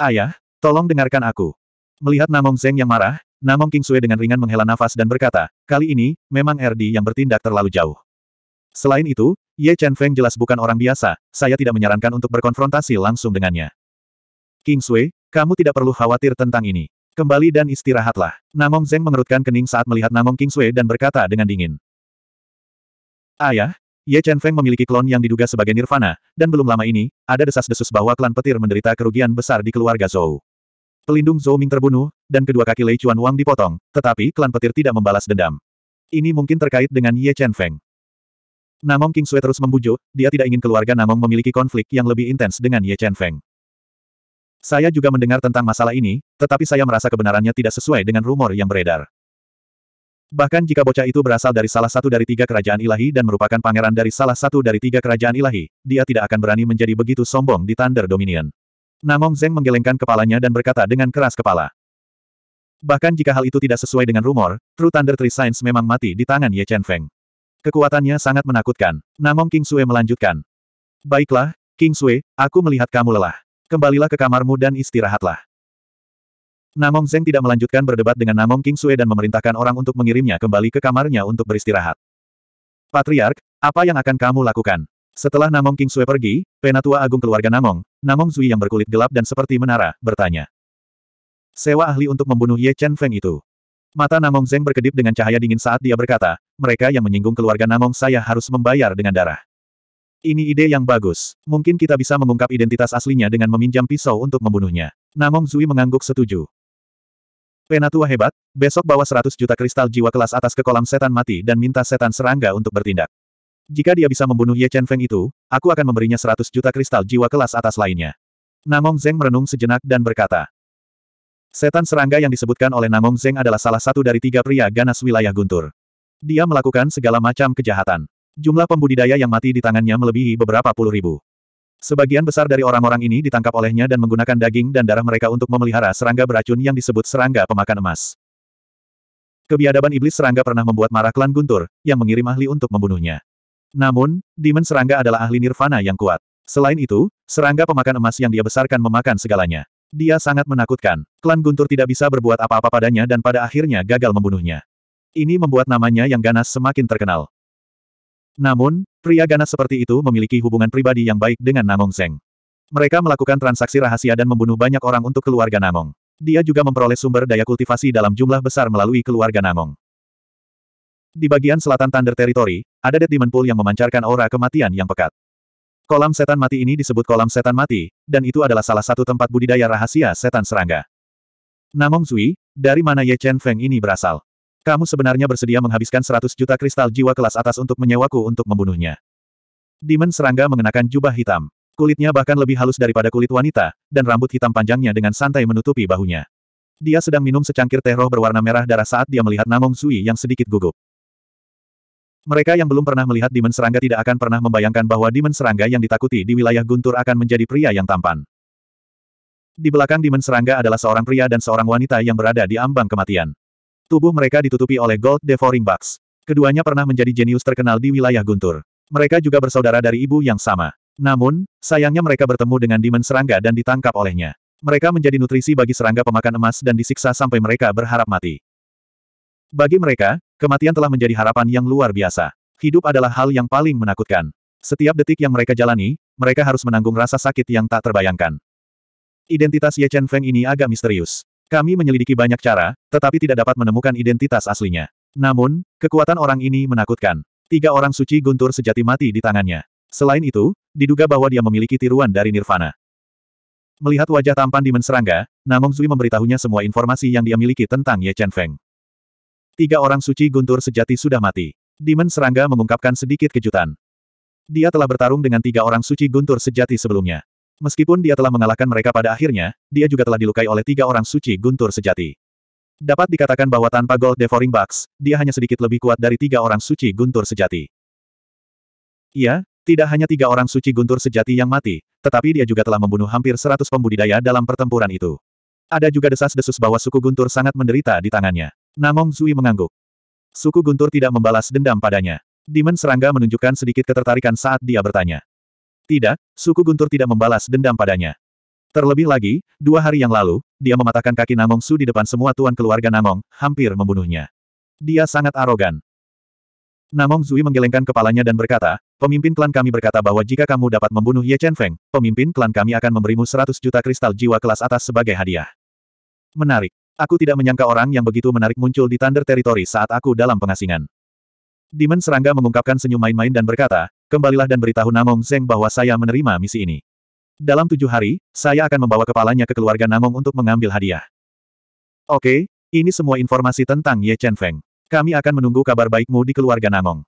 Ayah, tolong dengarkan aku. Melihat Namong Zeng yang marah, Namong King Sue dengan ringan menghela nafas dan berkata, kali ini, memang Erdi yang bertindak terlalu jauh. Selain itu, Ye Chen Feng jelas bukan orang biasa, saya tidak menyarankan untuk berkonfrontasi langsung dengannya. King Sui, kamu tidak perlu khawatir tentang ini. Kembali dan istirahatlah. Namong Zeng mengerutkan kening saat melihat Namong King Sui dan berkata dengan dingin. Ayah, Ye Chen Feng memiliki klon yang diduga sebagai Nirvana, dan belum lama ini, ada desas-desus bahwa klan petir menderita kerugian besar di keluarga Zhou. Pelindung Zhou Ming terbunuh, dan kedua kaki Lei Chuan Wang dipotong, tetapi klan petir tidak membalas dendam. Ini mungkin terkait dengan Ye Chen Feng. Namong King Sui terus membujuk, dia tidak ingin keluarga Namong memiliki konflik yang lebih intens dengan Ye Chen Feng. Saya juga mendengar tentang masalah ini, tetapi saya merasa kebenarannya tidak sesuai dengan rumor yang beredar. Bahkan jika bocah itu berasal dari salah satu dari tiga kerajaan ilahi dan merupakan pangeran dari salah satu dari tiga kerajaan ilahi, dia tidak akan berani menjadi begitu sombong di Thunder Dominion. Namong Zeng menggelengkan kepalanya dan berkata dengan keras kepala. Bahkan jika hal itu tidak sesuai dengan rumor, True Thunder Tree Science memang mati di tangan Ye Chen Feng. Kekuatannya sangat menakutkan. Namong King Sue melanjutkan. Baiklah, King Sue, aku melihat kamu lelah. Kembalilah ke kamarmu dan istirahatlah. Namong Zeng tidak melanjutkan berdebat dengan Namong King Sue dan memerintahkan orang untuk mengirimnya kembali ke kamarnya untuk beristirahat. Patriark, apa yang akan kamu lakukan? Setelah Namong King Sue pergi, penatua agung keluarga Namong, Namong Zui yang berkulit gelap dan seperti menara, bertanya. Sewa ahli untuk membunuh Ye Chen Feng itu. Mata Namong Zeng berkedip dengan cahaya dingin saat dia berkata, mereka yang menyinggung keluarga Namong saya harus membayar dengan darah. Ini ide yang bagus. Mungkin kita bisa mengungkap identitas aslinya dengan meminjam pisau untuk membunuhnya. Namong Zui mengangguk setuju. Penatua hebat, besok bawa 100 juta kristal jiwa kelas atas ke kolam setan mati dan minta setan serangga untuk bertindak. Jika dia bisa membunuh Ye Chen Feng itu, aku akan memberinya 100 juta kristal jiwa kelas atas lainnya. Namong Zeng merenung sejenak dan berkata, Setan serangga yang disebutkan oleh Namong Zeng adalah salah satu dari tiga pria ganas wilayah Guntur. Dia melakukan segala macam kejahatan. Jumlah pembudidaya yang mati di tangannya melebihi beberapa puluh ribu. Sebagian besar dari orang-orang ini ditangkap olehnya dan menggunakan daging dan darah mereka untuk memelihara serangga beracun yang disebut serangga pemakan emas. Kebiadaban iblis serangga pernah membuat marah klan Guntur, yang mengirim ahli untuk membunuhnya. Namun, demon serangga adalah ahli nirvana yang kuat. Selain itu, serangga pemakan emas yang dia besarkan memakan segalanya. Dia sangat menakutkan. Klan Guntur tidak bisa berbuat apa-apa padanya dan pada akhirnya gagal membunuhnya. Ini membuat namanya yang ganas semakin terkenal. Namun, pria ganas seperti itu memiliki hubungan pribadi yang baik dengan Namong Zeng. Mereka melakukan transaksi rahasia dan membunuh banyak orang untuk keluarga Namong. Dia juga memperoleh sumber daya kultivasi dalam jumlah besar melalui keluarga Namong. Di bagian selatan Thunder Territory, ada Dead Demon Pool yang memancarkan aura kematian yang pekat. Kolam setan mati ini disebut kolam setan mati, dan itu adalah salah satu tempat budidaya rahasia setan serangga. Namong Zui, dari mana Ye Chen Feng ini berasal? Kamu sebenarnya bersedia menghabiskan 100 juta kristal jiwa kelas atas untuk menyewaku untuk membunuhnya. Demon serangga mengenakan jubah hitam. Kulitnya bahkan lebih halus daripada kulit wanita, dan rambut hitam panjangnya dengan santai menutupi bahunya. Dia sedang minum secangkir teh roh berwarna merah darah saat dia melihat Namong Sui yang sedikit gugup. Mereka yang belum pernah melihat Demon Serangga tidak akan pernah membayangkan bahwa Demon Serangga yang ditakuti di wilayah Guntur akan menjadi pria yang tampan. Di belakang Demon Serangga adalah seorang pria dan seorang wanita yang berada di ambang kematian. Tubuh mereka ditutupi oleh Gold Devouring Bugs. Keduanya pernah menjadi jenius terkenal di wilayah Guntur. Mereka juga bersaudara dari ibu yang sama. Namun, sayangnya mereka bertemu dengan Demon Serangga dan ditangkap olehnya. Mereka menjadi nutrisi bagi serangga pemakan emas dan disiksa sampai mereka berharap mati. Bagi mereka, Kematian telah menjadi harapan yang luar biasa. Hidup adalah hal yang paling menakutkan. Setiap detik yang mereka jalani, mereka harus menanggung rasa sakit yang tak terbayangkan. Identitas Ye Chen Feng ini agak misterius. Kami menyelidiki banyak cara, tetapi tidak dapat menemukan identitas aslinya. Namun, kekuatan orang ini menakutkan. Tiga orang suci guntur sejati mati di tangannya. Selain itu, diduga bahwa dia memiliki tiruan dari Nirvana. Melihat wajah tampan di Menserangga, Namong Zui memberitahunya semua informasi yang dia miliki tentang Ye Chen Feng. Tiga orang suci guntur sejati sudah mati. Demon serangga mengungkapkan sedikit kejutan. Dia telah bertarung dengan tiga orang suci guntur sejati sebelumnya. Meskipun dia telah mengalahkan mereka pada akhirnya, dia juga telah dilukai oleh tiga orang suci guntur sejati. Dapat dikatakan bahwa tanpa Gold Devouring Bugs, dia hanya sedikit lebih kuat dari tiga orang suci guntur sejati. Iya, tidak hanya tiga orang suci guntur sejati yang mati, tetapi dia juga telah membunuh hampir seratus pembudidaya dalam pertempuran itu. Ada juga desas-desus bahwa suku guntur sangat menderita di tangannya. Namong Zui mengangguk. Suku Guntur tidak membalas dendam padanya. Demon serangga menunjukkan sedikit ketertarikan saat dia bertanya. Tidak, suku Guntur tidak membalas dendam padanya. Terlebih lagi, dua hari yang lalu, dia mematahkan kaki Namong Su di depan semua tuan keluarga Namong, hampir membunuhnya. Dia sangat arogan. Namong Zui menggelengkan kepalanya dan berkata, pemimpin klan kami berkata bahwa jika kamu dapat membunuh Ye Chen Feng, pemimpin klan kami akan memberimu 100 juta kristal jiwa kelas atas sebagai hadiah. Menarik. Aku tidak menyangka orang yang begitu menarik muncul di Thunder Territory saat aku dalam pengasingan. Demon Serangga mengungkapkan senyum main-main dan berkata, kembalilah dan beritahu Namong Zeng bahwa saya menerima misi ini. Dalam tujuh hari, saya akan membawa kepalanya ke keluarga Namong untuk mengambil hadiah. Oke, ini semua informasi tentang Ye Chen Feng. Kami akan menunggu kabar baikmu di keluarga Namong.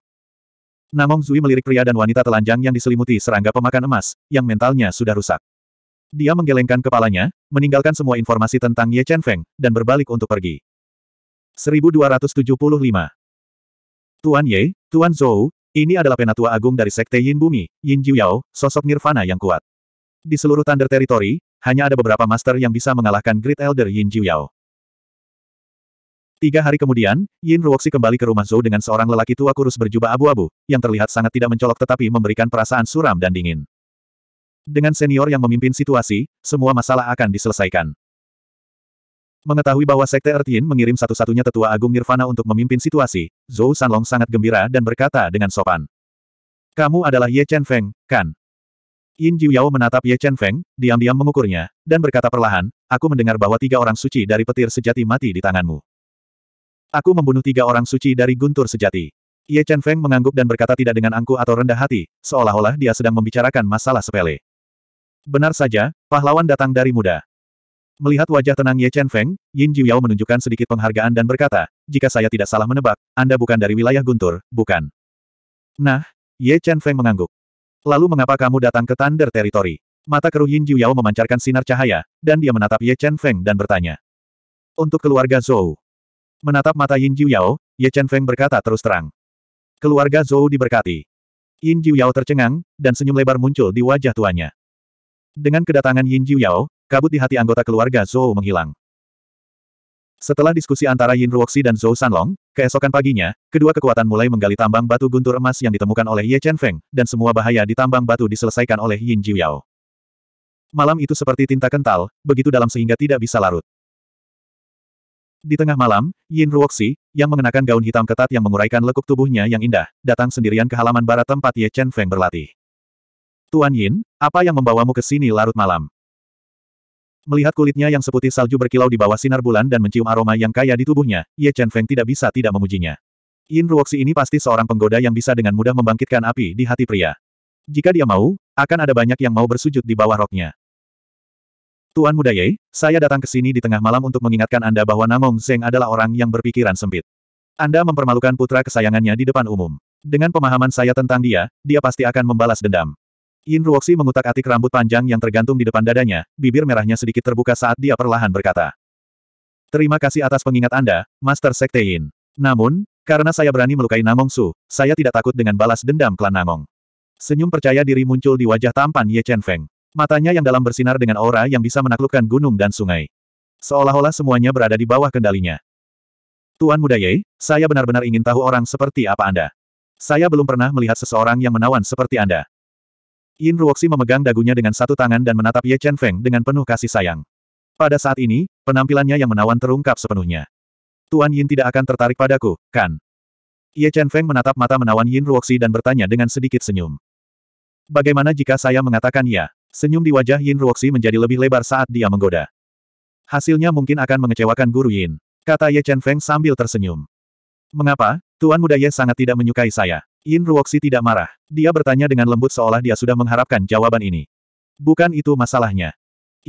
Namong Zui melirik pria dan wanita telanjang yang diselimuti serangga pemakan emas, yang mentalnya sudah rusak. Dia menggelengkan kepalanya, meninggalkan semua informasi tentang Ye Chen Feng, dan berbalik untuk pergi. 1275 Tuan Ye, Tuan Zhou, ini adalah penatua agung dari Sekte Yin Bumi, Yin Jiu Yao, sosok nirvana yang kuat. Di seluruh Thunder Territory, hanya ada beberapa master yang bisa mengalahkan Great Elder Yin Jiu Yao. Tiga hari kemudian, Yin Ruoxi kembali ke rumah Zhou dengan seorang lelaki tua kurus berjubah abu-abu, yang terlihat sangat tidak mencolok tetapi memberikan perasaan suram dan dingin. Dengan senior yang memimpin situasi, semua masalah akan diselesaikan. Mengetahui bahwa Sekte Ertin mengirim satu-satunya tetua agung Nirvana untuk memimpin situasi, Zhou Sanlong sangat gembira dan berkata dengan sopan. Kamu adalah Ye Chen Feng, kan? Yin Jiuyao menatap Ye Chen Feng, diam-diam mengukurnya, dan berkata perlahan, aku mendengar bahwa tiga orang suci dari petir sejati mati di tanganmu. Aku membunuh tiga orang suci dari guntur sejati. Ye Chen Feng mengangguk dan berkata tidak dengan angku atau rendah hati, seolah-olah dia sedang membicarakan masalah sepele. Benar saja, pahlawan datang dari muda. Melihat wajah tenang Ye Chen Feng, Yin Jiu Yao menunjukkan sedikit penghargaan dan berkata, jika saya tidak salah menebak, Anda bukan dari wilayah Guntur, bukan? Nah, Ye Chen Feng mengangguk. Lalu mengapa kamu datang ke Thunder Territory? Mata keruh Yin Jiu Yao memancarkan sinar cahaya, dan dia menatap Ye Chen Feng dan bertanya. Untuk keluarga Zhou. Menatap mata Yin Jiu Yao, Ye Chen Feng berkata terus terang. Keluarga Zhou diberkati. Yin Jiu Yao tercengang, dan senyum lebar muncul di wajah tuanya. Dengan kedatangan Yin Jiu Yao, kabut di hati anggota keluarga Zhou menghilang. Setelah diskusi antara Yin Ruoxi dan Zhou Sanlong, keesokan paginya, kedua kekuatan mulai menggali tambang batu guntur emas yang ditemukan oleh Ye Chen Feng, dan semua bahaya di tambang batu diselesaikan oleh Yin Jiu Yao. Malam itu seperti tinta kental, begitu dalam sehingga tidak bisa larut. Di tengah malam, Yin Ruoxi, yang mengenakan gaun hitam ketat yang menguraikan lekuk tubuhnya yang indah, datang sendirian ke halaman barat tempat Ye Chen Feng berlatih. Tuan Yin, apa yang membawamu ke sini larut malam? Melihat kulitnya yang seputih salju berkilau di bawah sinar bulan dan mencium aroma yang kaya di tubuhnya, Ye Chen Feng tidak bisa tidak memujinya. Yin Ruoxi ini pasti seorang penggoda yang bisa dengan mudah membangkitkan api di hati pria. Jika dia mau, akan ada banyak yang mau bersujud di bawah roknya. Tuan Muda Ye, saya datang ke sini di tengah malam untuk mengingatkan Anda bahwa Namong Zeng adalah orang yang berpikiran sempit. Anda mempermalukan putra kesayangannya di depan umum. Dengan pemahaman saya tentang dia, dia pasti akan membalas dendam. Yin Ruoxi mengutak-atik rambut panjang yang tergantung di depan dadanya, bibir merahnya sedikit terbuka saat dia perlahan berkata. Terima kasih atas pengingat Anda, Master Sekte Yin. Namun, karena saya berani melukai Namong Su, saya tidak takut dengan balas dendam klan Namong. Senyum percaya diri muncul di wajah tampan Ye Chen Feng. Matanya yang dalam bersinar dengan aura yang bisa menaklukkan gunung dan sungai. Seolah-olah semuanya berada di bawah kendalinya. Tuan Muda Ye, saya benar-benar ingin tahu orang seperti apa Anda. Saya belum pernah melihat seseorang yang menawan seperti Anda. Yin Ruoxi memegang dagunya dengan satu tangan dan menatap Ye Chen Feng dengan penuh kasih sayang. Pada saat ini, penampilannya yang menawan terungkap sepenuhnya. Tuan Yin tidak akan tertarik padaku, kan? Ye Chen Feng menatap mata menawan Yin Ruoxi dan bertanya dengan sedikit senyum. Bagaimana jika saya mengatakan ya? Senyum di wajah Yin Ruoxi menjadi lebih lebar saat dia menggoda. Hasilnya mungkin akan mengecewakan guru Yin. Kata Ye Chen Feng sambil tersenyum. Mengapa, Tuan Muda Ye sangat tidak menyukai saya? Yin Ruoxi tidak marah. Dia bertanya dengan lembut seolah dia sudah mengharapkan jawaban ini. Bukan itu masalahnya.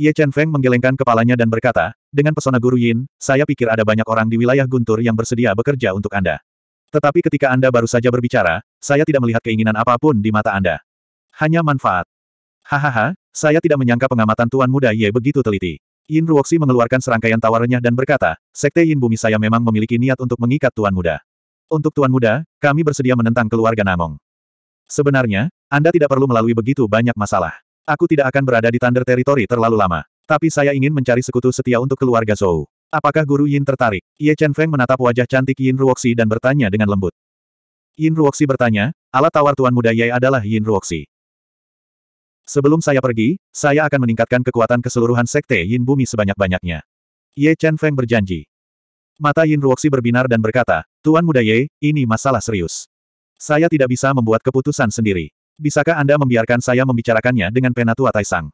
Ye Chen Feng menggelengkan kepalanya dan berkata, dengan pesona guru Yin, saya pikir ada banyak orang di wilayah Guntur yang bersedia bekerja untuk Anda. Tetapi ketika Anda baru saja berbicara, saya tidak melihat keinginan apapun di mata Anda. Hanya manfaat. Hahaha, saya tidak menyangka pengamatan Tuan Muda Ye begitu teliti. Yin Ruoxi mengeluarkan serangkaian tawarnya dan berkata, Sekte Yin Bumi saya memang memiliki niat untuk mengikat Tuan Muda. Untuk Tuan Muda, kami bersedia menentang keluarga Namong. Sebenarnya, Anda tidak perlu melalui begitu banyak masalah. Aku tidak akan berada di Thunder Territory terlalu lama. Tapi saya ingin mencari sekutu setia untuk keluarga Zhou. Apakah Guru Yin tertarik? Ye Chen Feng menatap wajah cantik Yin Ruoxi dan bertanya dengan lembut. Yin Ruoxi bertanya, alat tawar Tuan Muda Ye adalah Yin Ruoxi. Sebelum saya pergi, saya akan meningkatkan kekuatan keseluruhan Sekte Yin Bumi sebanyak-banyaknya. Ye Chen Feng berjanji. Mata Yin Ruoxi berbinar dan berkata, Tuan Muda Ye, ini masalah serius. Saya tidak bisa membuat keputusan sendiri. Bisakah Anda membiarkan saya membicarakannya dengan Penatua Taisang?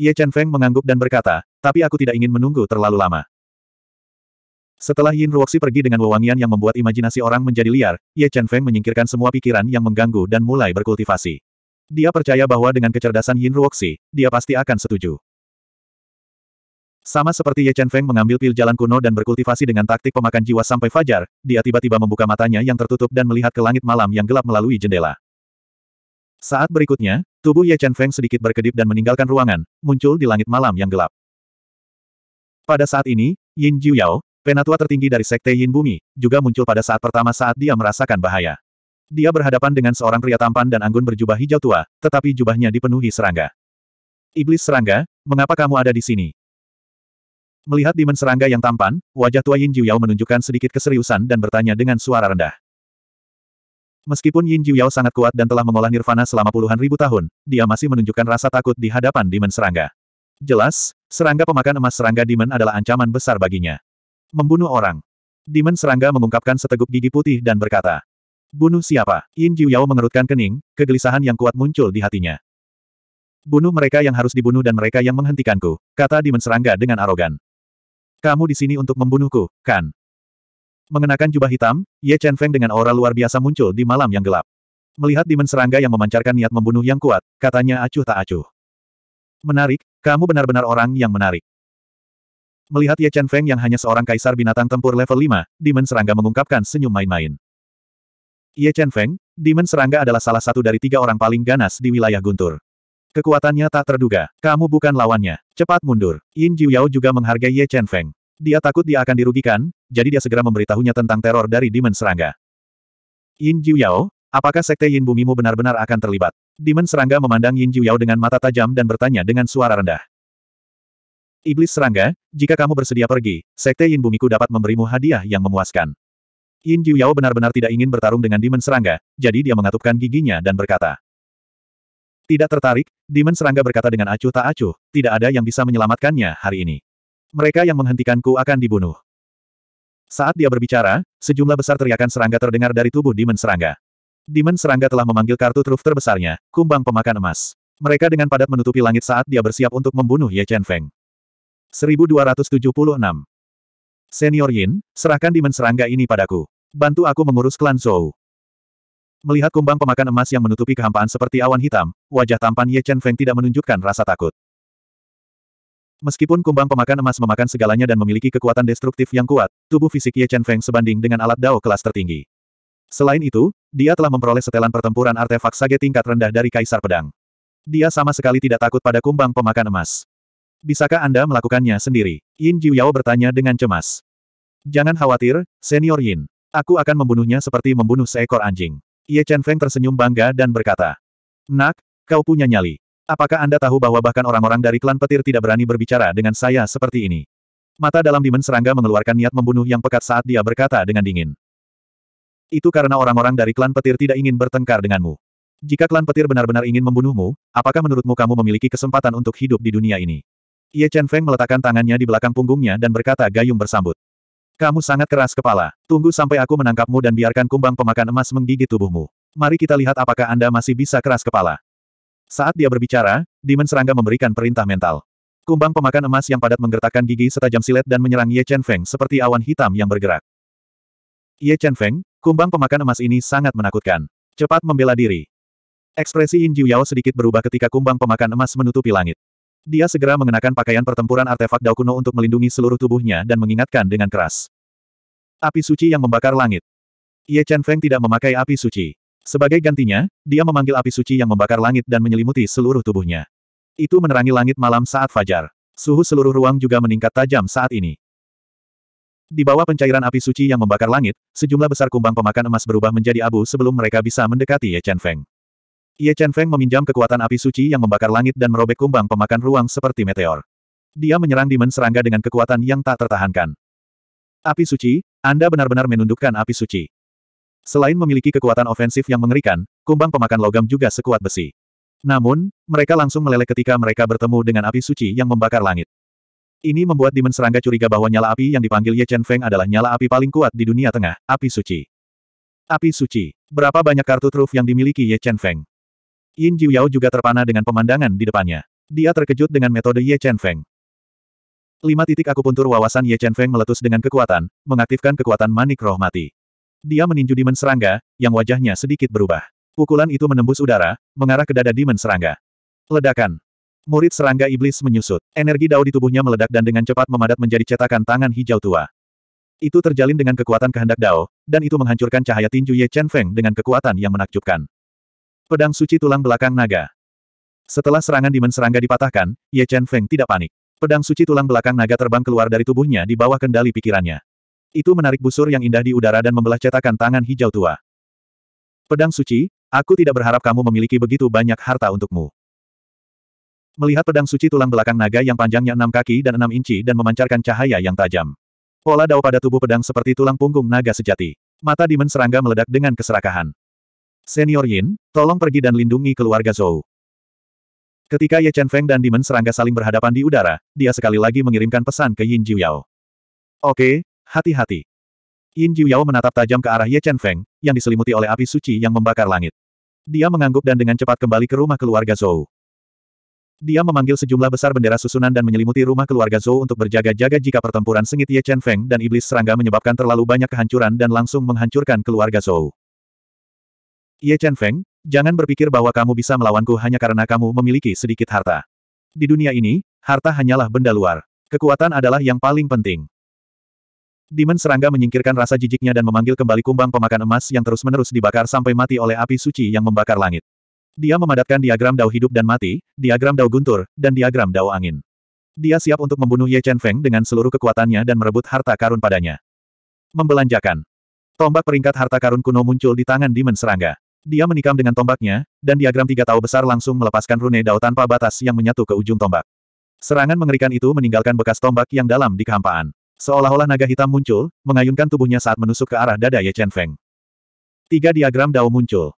Ye Chen Feng mengangguk dan berkata, tapi aku tidak ingin menunggu terlalu lama. Setelah Yin Ruoxi pergi dengan wewangian yang membuat imajinasi orang menjadi liar, Ye Chen Feng menyingkirkan semua pikiran yang mengganggu dan mulai berkultivasi. Dia percaya bahwa dengan kecerdasan Yin Ruoxi, dia pasti akan setuju. Sama seperti Ye Chen Feng mengambil pil jalan kuno dan berkultivasi dengan taktik pemakan jiwa sampai fajar, dia tiba-tiba membuka matanya yang tertutup dan melihat ke langit malam yang gelap melalui jendela. Saat berikutnya, tubuh Ye Chen Feng sedikit berkedip dan meninggalkan ruangan, muncul di langit malam yang gelap. Pada saat ini, Yin Jiu Yao, penatua tertinggi dari Sekte Yin Bumi, juga muncul pada saat pertama saat dia merasakan bahaya. Dia berhadapan dengan seorang pria tampan dan anggun berjubah hijau tua, tetapi jubahnya dipenuhi serangga. Iblis serangga, mengapa kamu ada di sini? Melihat dimen serangga yang tampan, wajah tua Yin Jiuyao menunjukkan sedikit keseriusan dan bertanya dengan suara rendah. Meskipun Yin Jiuyao sangat kuat dan telah mengolah nirvana selama puluhan ribu tahun, dia masih menunjukkan rasa takut di hadapan dimen serangga. Jelas, serangga pemakan emas serangga dimen adalah ancaman besar baginya. Membunuh orang. Dimen serangga mengungkapkan seteguk gigi putih dan berkata, Bunuh siapa? Yin Jiuyao mengerutkan kening, kegelisahan yang kuat muncul di hatinya. Bunuh mereka yang harus dibunuh dan mereka yang menghentikanku, kata dimen serangga dengan arogan. Kamu di sini untuk membunuhku, kan? Mengenakan jubah hitam, Ye Chen Feng dengan aura luar biasa muncul di malam yang gelap. Melihat dimen serangga yang memancarkan niat membunuh yang kuat, katanya acuh tak acuh. Menarik, kamu benar-benar orang yang menarik. Melihat Ye Chen Feng yang hanya seorang kaisar binatang tempur level 5, dimen serangga mengungkapkan senyum main-main. Ye Chen Feng, dimen serangga adalah salah satu dari tiga orang paling ganas di wilayah Guntur. Kekuatannya tak terduga. Kamu bukan lawannya. Cepat mundur. Yin Jiuyao juga menghargai Ye Chen Feng. Dia takut dia akan dirugikan, jadi dia segera memberitahunya tentang teror dari Demon Serangga. Yin Jiuyao, apakah sekte Yin Bumimu benar-benar akan terlibat? Demon Serangga memandang Yin Jiuyao dengan mata tajam dan bertanya dengan suara rendah. Iblis Serangga, jika kamu bersedia pergi, sekte Yin Bumiku dapat memberimu hadiah yang memuaskan. Yin Jiuyao benar-benar tidak ingin bertarung dengan Demon Serangga, jadi dia mengatupkan giginya dan berkata, tidak tertarik, Demon Serangga berkata dengan acuh tak acuh, tidak ada yang bisa menyelamatkannya hari ini. Mereka yang menghentikanku akan dibunuh. Saat dia berbicara, sejumlah besar teriakan serangga terdengar dari tubuh Demon Serangga. Demon Serangga telah memanggil kartu truf terbesarnya, kumbang pemakan emas. Mereka dengan padat menutupi langit saat dia bersiap untuk membunuh Ye Chen Feng. 1276 Senior Yin, serahkan Demon Serangga ini padaku. Bantu aku mengurus klan Zhou. Melihat kumbang pemakan emas yang menutupi kehampaan seperti awan hitam, wajah tampan Ye Chen Feng tidak menunjukkan rasa takut. Meskipun kumbang pemakan emas memakan segalanya dan memiliki kekuatan destruktif yang kuat, tubuh fisik Ye Chen Feng sebanding dengan alat dao kelas tertinggi. Selain itu, dia telah memperoleh setelan pertempuran artefak sage tingkat rendah dari Kaisar Pedang. Dia sama sekali tidak takut pada kumbang pemakan emas. Bisakah Anda melakukannya sendiri? Yin Jiu Yao bertanya dengan cemas. Jangan khawatir, Senior Yin. Aku akan membunuhnya seperti membunuh seekor anjing. Ye Chen Feng tersenyum bangga dan berkata. Nak, kau punya nyali. Apakah Anda tahu bahwa bahkan orang-orang dari klan petir tidak berani berbicara dengan saya seperti ini? Mata dalam dimen serangga mengeluarkan niat membunuh yang pekat saat dia berkata dengan dingin. Itu karena orang-orang dari klan petir tidak ingin bertengkar denganmu. Jika klan petir benar-benar ingin membunuhmu, apakah menurutmu kamu memiliki kesempatan untuk hidup di dunia ini? Ye Chen Feng meletakkan tangannya di belakang punggungnya dan berkata gayung bersambut. Kamu sangat keras kepala. Tunggu sampai aku menangkapmu dan biarkan kumbang pemakan emas menggigit tubuhmu. Mari kita lihat apakah Anda masih bisa keras kepala. Saat dia berbicara, Demon Serangga memberikan perintah mental. Kumbang pemakan emas yang padat menggertakkan gigi setajam silet dan menyerang Ye Chen Feng seperti awan hitam yang bergerak. Ye Chen Feng, kumbang pemakan emas ini sangat menakutkan. Cepat membela diri. Ekspresi Yin Jiu Yao sedikit berubah ketika kumbang pemakan emas menutupi langit. Dia segera mengenakan pakaian pertempuran artefak Dao kuno untuk melindungi seluruh tubuhnya dan mengingatkan dengan keras. Api suci yang membakar langit. Ye Chen Feng tidak memakai api suci. Sebagai gantinya, dia memanggil api suci yang membakar langit dan menyelimuti seluruh tubuhnya. Itu menerangi langit malam saat fajar. Suhu seluruh ruang juga meningkat tajam saat ini. Di bawah pencairan api suci yang membakar langit, sejumlah besar kumbang pemakan emas berubah menjadi abu sebelum mereka bisa mendekati Ye Chen Feng. Ye Chen Feng meminjam kekuatan api suci yang membakar langit dan merobek kumbang pemakan ruang seperti meteor. Dia menyerang dimen serangga dengan kekuatan yang tak tertahankan. Api suci, Anda benar-benar menundukkan api suci. Selain memiliki kekuatan ofensif yang mengerikan, kumbang pemakan logam juga sekuat besi. Namun, mereka langsung meleleh ketika mereka bertemu dengan api suci yang membakar langit. Ini membuat Dimen Serangga curiga bahwa nyala api yang dipanggil Ye Chen Feng adalah nyala api paling kuat di dunia tengah, api suci. Api suci. Berapa banyak kartu truf yang dimiliki Ye Chen Feng? Yin Jiu Yao juga terpana dengan pemandangan di depannya. Dia terkejut dengan metode Ye Chen Feng. Lima titik akupuntur wawasan Ye Chen Feng meletus dengan kekuatan, mengaktifkan kekuatan manik roh mati. Dia meninju dimen serangga, yang wajahnya sedikit berubah. Pukulan itu menembus udara, mengarah ke dada dimen serangga. Ledakan. Murid serangga iblis menyusut. Energi dao di tubuhnya meledak dan dengan cepat memadat menjadi cetakan tangan hijau tua. Itu terjalin dengan kekuatan kehendak dao, dan itu menghancurkan cahaya tinju Ye Chen Feng dengan kekuatan yang menakjubkan. Pedang suci tulang belakang naga. Setelah serangan dimen serangga dipatahkan, Ye Chen Feng tidak panik. Pedang suci tulang belakang naga terbang keluar dari tubuhnya di bawah kendali pikirannya. Itu menarik busur yang indah di udara dan membelah cetakan tangan hijau tua. Pedang suci, aku tidak berharap kamu memiliki begitu banyak harta untukmu. Melihat pedang suci tulang belakang naga yang panjangnya enam kaki dan enam inci dan memancarkan cahaya yang tajam. Pola dao pada tubuh pedang seperti tulang punggung naga sejati. Mata dimen serangga meledak dengan keserakahan. Senior Yin, tolong pergi dan lindungi keluarga Zhou. Ketika Ye Chen Feng dan Demon serangga saling berhadapan di udara, dia sekali lagi mengirimkan pesan ke Yin Jiu Yao. Oke, hati-hati. Yin Jiu Yao menatap tajam ke arah Ye Chen Feng, yang diselimuti oleh api suci yang membakar langit. Dia mengangguk dan dengan cepat kembali ke rumah keluarga Zhou. Dia memanggil sejumlah besar bendera susunan dan menyelimuti rumah keluarga Zhou untuk berjaga-jaga jika pertempuran sengit Ye Chen Feng dan iblis serangga menyebabkan terlalu banyak kehancuran dan langsung menghancurkan keluarga Zhou. Ye Chen Feng, jangan berpikir bahwa kamu bisa melawanku hanya karena kamu memiliki sedikit harta. Di dunia ini, harta hanyalah benda luar. Kekuatan adalah yang paling penting. Demon serangga menyingkirkan rasa jijiknya dan memanggil kembali kumbang pemakan emas yang terus-menerus dibakar sampai mati oleh api suci yang membakar langit. Dia memadatkan diagram dao hidup dan mati, diagram dao guntur, dan diagram dao angin. Dia siap untuk membunuh Ye Chen Feng dengan seluruh kekuatannya dan merebut harta karun padanya. Membelanjakan. Tombak peringkat harta karun kuno muncul di tangan Demon serangga. Dia menikam dengan tombaknya, dan diagram tiga tahu besar langsung melepaskan rune dao tanpa batas yang menyatu ke ujung tombak. Serangan mengerikan itu meninggalkan bekas tombak yang dalam di kehampaan. Seolah-olah naga hitam muncul, mengayunkan tubuhnya saat menusuk ke arah dada Ye Chen Feng. Tiga diagram dao muncul.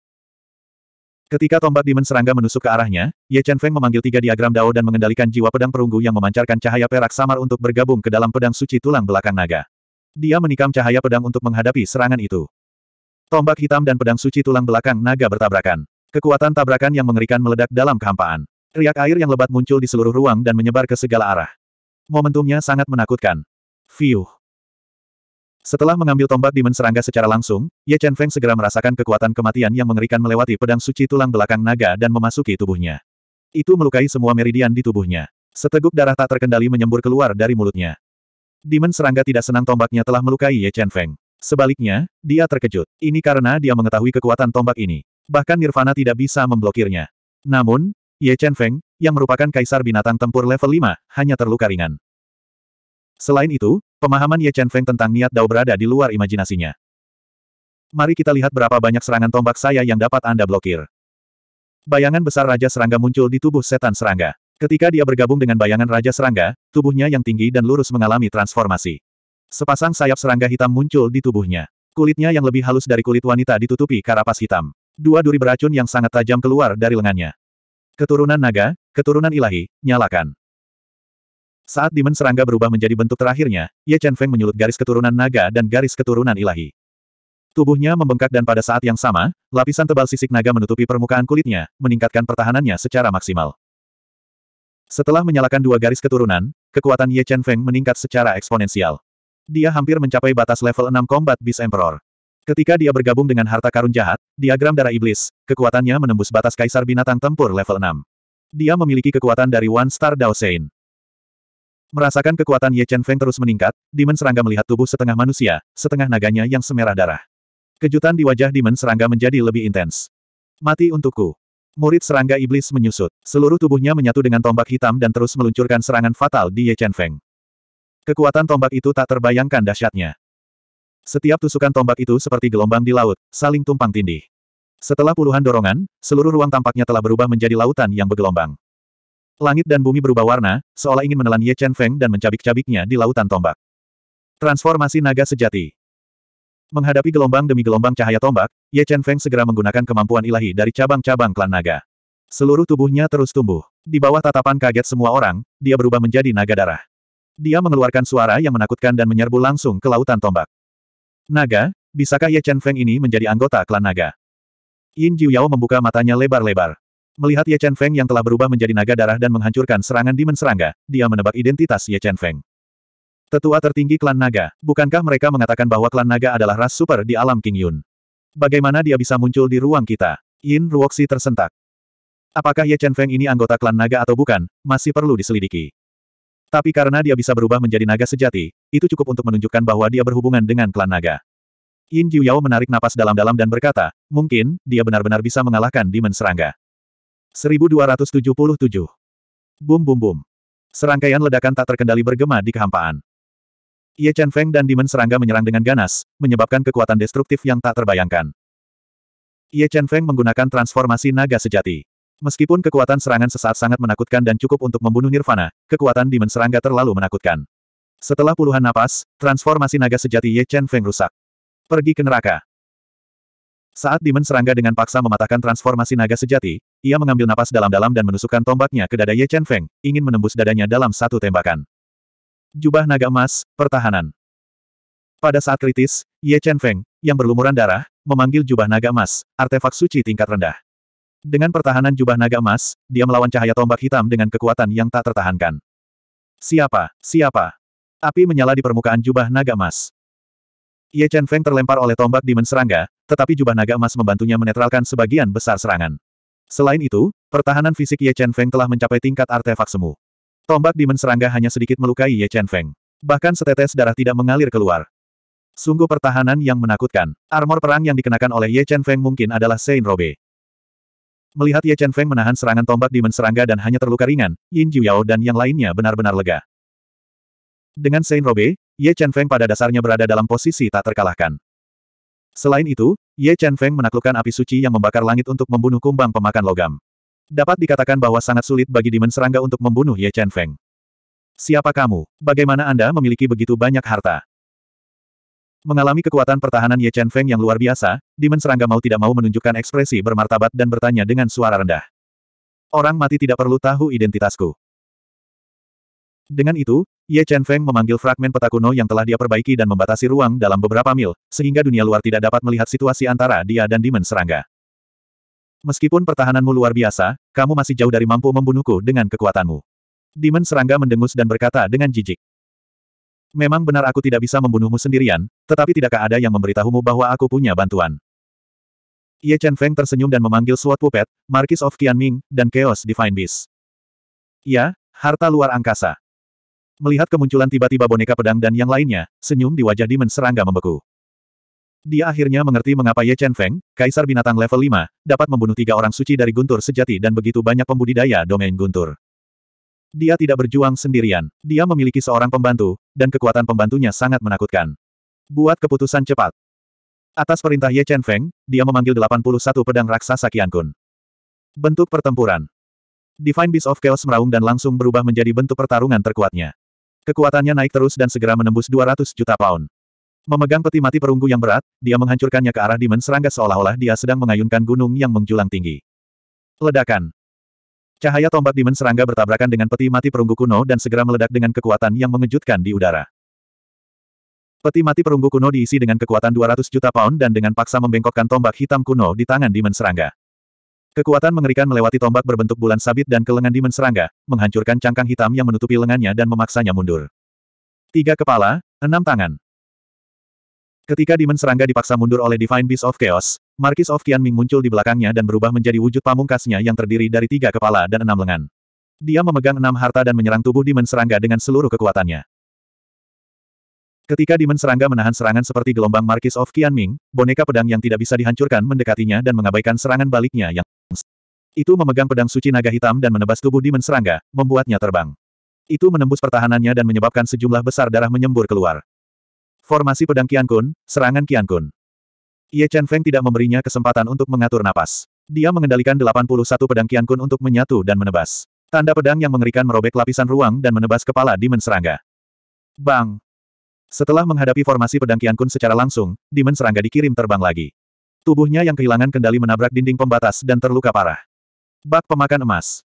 Ketika tombak dimen serangga menusuk ke arahnya, Ye Chen Feng memanggil tiga diagram dao dan mengendalikan jiwa pedang perunggu yang memancarkan cahaya perak samar untuk bergabung ke dalam pedang suci tulang belakang naga. Dia menikam cahaya pedang untuk menghadapi serangan itu. Tombak hitam dan pedang suci tulang belakang naga bertabrakan. Kekuatan tabrakan yang mengerikan meledak dalam kehampaan. Riak air yang lebat muncul di seluruh ruang dan menyebar ke segala arah. Momentumnya sangat menakutkan. Fiuh. Setelah mengambil tombak dimen serangga secara langsung, Ye Chen Feng segera merasakan kekuatan kematian yang mengerikan melewati pedang suci tulang belakang naga dan memasuki tubuhnya. Itu melukai semua meridian di tubuhnya. Seteguk darah tak terkendali menyembur keluar dari mulutnya. Demon serangga tidak senang tombaknya telah melukai Ye Chen Feng. Sebaliknya, dia terkejut. Ini karena dia mengetahui kekuatan tombak ini. Bahkan Nirvana tidak bisa memblokirnya. Namun, Ye Chen Feng, yang merupakan kaisar binatang tempur level 5, hanya terluka ringan. Selain itu, pemahaman Ye Chen Feng tentang niat Dao berada di luar imajinasinya. Mari kita lihat berapa banyak serangan tombak saya yang dapat Anda blokir. Bayangan besar Raja Serangga muncul di tubuh setan serangga. Ketika dia bergabung dengan bayangan Raja Serangga, tubuhnya yang tinggi dan lurus mengalami transformasi. Sepasang sayap serangga hitam muncul di tubuhnya. Kulitnya yang lebih halus dari kulit wanita ditutupi karapas hitam. Dua duri beracun yang sangat tajam keluar dari lengannya. Keturunan naga, keturunan ilahi, nyalakan. Saat dimen serangga berubah menjadi bentuk terakhirnya, Ye Chen Feng menyulut garis keturunan naga dan garis keturunan ilahi. Tubuhnya membengkak dan pada saat yang sama, lapisan tebal sisik naga menutupi permukaan kulitnya, meningkatkan pertahanannya secara maksimal. Setelah menyalakan dua garis keturunan, kekuatan Ye Chen Feng meningkat secara eksponensial. Dia hampir mencapai batas level 6 Combat Beast Emperor. Ketika dia bergabung dengan harta karun jahat, diagram darah iblis, kekuatannya menembus batas kaisar binatang tempur level 6. Dia memiliki kekuatan dari One Star Dao Sein. Merasakan kekuatan Ye Chen Feng terus meningkat, Demon Serangga melihat tubuh setengah manusia, setengah naganya yang semerah darah. Kejutan di wajah Demon Serangga menjadi lebih intens. Mati untukku. Murid serangga iblis menyusut. Seluruh tubuhnya menyatu dengan tombak hitam dan terus meluncurkan serangan fatal di Ye Chen Feng. Kekuatan tombak itu tak terbayangkan dahsyatnya. Setiap tusukan tombak itu seperti gelombang di laut, saling tumpang tindih. Setelah puluhan dorongan, seluruh ruang tampaknya telah berubah menjadi lautan yang bergelombang. Langit dan bumi berubah warna, seolah ingin menelan Ye Chen Feng dan mencabik-cabiknya di lautan tombak. Transformasi naga sejati. Menghadapi gelombang demi gelombang cahaya tombak, Ye Chen Feng segera menggunakan kemampuan ilahi dari cabang-cabang klan naga. Seluruh tubuhnya terus tumbuh. Di bawah tatapan kaget semua orang, dia berubah menjadi naga darah. Dia mengeluarkan suara yang menakutkan dan menyerbu langsung ke lautan tombak. Naga, bisakah Ye Chen Feng ini menjadi anggota klan naga? Yin Jiu Yao membuka matanya lebar-lebar. Melihat Ye Chen Feng yang telah berubah menjadi naga darah dan menghancurkan serangan Demon Serangga, dia menebak identitas Ye Chen Feng. Tetua tertinggi klan naga, bukankah mereka mengatakan bahwa klan naga adalah ras super di alam King Yun? Bagaimana dia bisa muncul di ruang kita? Yin Ruoxi tersentak. Apakah Ye Chen Feng ini anggota klan naga atau bukan, masih perlu diselidiki. Tapi karena dia bisa berubah menjadi naga sejati, itu cukup untuk menunjukkan bahwa dia berhubungan dengan klan naga. Yin Jiuyao menarik napas dalam-dalam dan berkata, mungkin, dia benar-benar bisa mengalahkan Demon Serangga. 1277 Bum bum bum. Serangkaian ledakan tak terkendali bergema di kehampaan. Ye Chen Feng dan Demon Serangga menyerang dengan ganas, menyebabkan kekuatan destruktif yang tak terbayangkan. Ye Chen Feng menggunakan transformasi naga sejati. Meskipun kekuatan serangan sesaat sangat menakutkan dan cukup untuk membunuh Nirvana, kekuatan Demon Serangga terlalu menakutkan. Setelah puluhan napas, transformasi naga sejati Ye Chen Feng rusak. Pergi ke neraka. Saat Demon Serangga dengan paksa mematahkan transformasi naga sejati, ia mengambil napas dalam-dalam dan menusukkan tombaknya ke dada Ye Chen Feng, ingin menembus dadanya dalam satu tembakan. Jubah naga emas, pertahanan. Pada saat kritis, Ye Chen Feng, yang berlumuran darah, memanggil jubah naga emas, artefak suci tingkat rendah. Dengan pertahanan jubah naga emas, dia melawan cahaya tombak hitam dengan kekuatan yang tak tertahankan. Siapa? Siapa? Api menyala di permukaan jubah naga emas. Ye Chen Feng terlempar oleh tombak dimen serangga, tetapi jubah naga emas membantunya menetralkan sebagian besar serangan. Selain itu, pertahanan fisik Ye Chen Feng telah mencapai tingkat artefak semu. Tombak dimen serangga hanya sedikit melukai Ye Chen Feng. Bahkan setetes darah tidak mengalir keluar. Sungguh pertahanan yang menakutkan. Armor perang yang dikenakan oleh Ye Chen Feng mungkin adalah Saint Robe. Melihat Ye Chen Feng menahan serangan tombak Demon Serangga dan hanya terluka ringan, Yin Yao dan yang lainnya benar-benar lega. Dengan Saint Robe, Ye Chen Feng pada dasarnya berada dalam posisi tak terkalahkan. Selain itu, Ye Chen Feng menaklukkan api suci yang membakar langit untuk membunuh kumbang pemakan logam. Dapat dikatakan bahwa sangat sulit bagi Demon Serangga untuk membunuh Ye Chen Feng. Siapa kamu? Bagaimana Anda memiliki begitu banyak harta? Mengalami kekuatan pertahanan Ye Chen Feng yang luar biasa, Demon Serangga mau tidak mau menunjukkan ekspresi bermartabat dan bertanya dengan suara rendah. Orang mati tidak perlu tahu identitasku. Dengan itu, Ye Chen Feng memanggil fragmen peta kuno yang telah dia perbaiki dan membatasi ruang dalam beberapa mil, sehingga dunia luar tidak dapat melihat situasi antara dia dan Demon Serangga. Meskipun pertahananmu luar biasa, kamu masih jauh dari mampu membunuhku dengan kekuatanmu. Demon Serangga mendengus dan berkata dengan jijik. Memang benar aku tidak bisa membunuhmu sendirian, tetapi tidakkah ada yang memberitahumu bahwa aku punya bantuan? Ye Chen Feng tersenyum dan memanggil Sword Puppet, Marquis of Qianming, dan Chaos Divine Beast. Ya, harta luar angkasa. Melihat kemunculan tiba-tiba boneka pedang dan yang lainnya, senyum di wajah Demon Serangga membeku. Dia akhirnya mengerti mengapa Ye Chen Feng, kaisar binatang level 5, dapat membunuh tiga orang suci dari Guntur sejati dan begitu banyak pembudidaya domain Guntur. Dia tidak berjuang sendirian, dia memiliki seorang pembantu, dan kekuatan pembantunya sangat menakutkan. Buat keputusan cepat. Atas perintah Ye Chen Feng, dia memanggil 81 pedang raksasa Qian Kun. Bentuk pertempuran. Divine Beast of Chaos meraung dan langsung berubah menjadi bentuk pertarungan terkuatnya. Kekuatannya naik terus dan segera menembus 200 juta pound. Memegang peti mati perunggu yang berat, dia menghancurkannya ke arah dimen serangga seolah-olah dia sedang mengayunkan gunung yang menjulang tinggi. Ledakan. Cahaya tombak dimen serangga bertabrakan dengan peti mati perunggu kuno dan segera meledak dengan kekuatan yang mengejutkan di udara. Peti mati perunggu kuno diisi dengan kekuatan 200 juta pound dan dengan paksa membengkokkan tombak hitam kuno di tangan dimen serangga. Kekuatan mengerikan melewati tombak berbentuk bulan sabit dan ke lengan dimen serangga, menghancurkan cangkang hitam yang menutupi lengannya dan memaksanya mundur. Tiga kepala, enam tangan, Ketika Demon Serangga dipaksa mundur oleh Divine Beast of Chaos, Markis of Qianming muncul di belakangnya dan berubah menjadi wujud pamungkasnya yang terdiri dari tiga kepala dan enam lengan. Dia memegang enam harta dan menyerang tubuh Demon Serangga dengan seluruh kekuatannya. Ketika Demon Serangga menahan serangan seperti gelombang Markis of Qianming, boneka pedang yang tidak bisa dihancurkan mendekatinya dan mengabaikan serangan baliknya yang itu memegang pedang suci naga hitam dan menebas tubuh Demon Serangga, membuatnya terbang. Itu menembus pertahanannya dan menyebabkan sejumlah besar darah menyembur keluar. Formasi pedang kian Kun, serangan kian Kun. Ye Chen Feng tidak memberinya kesempatan untuk mengatur napas. Dia mengendalikan 81 pedang kian Kun untuk menyatu dan menebas. Tanda pedang yang mengerikan merobek lapisan ruang dan menebas kepala dimen Serangga. Bang! Setelah menghadapi formasi pedang kian Kun secara langsung, dimen Serangga dikirim terbang lagi. Tubuhnya yang kehilangan kendali menabrak dinding pembatas dan terluka parah. Bak pemakan emas.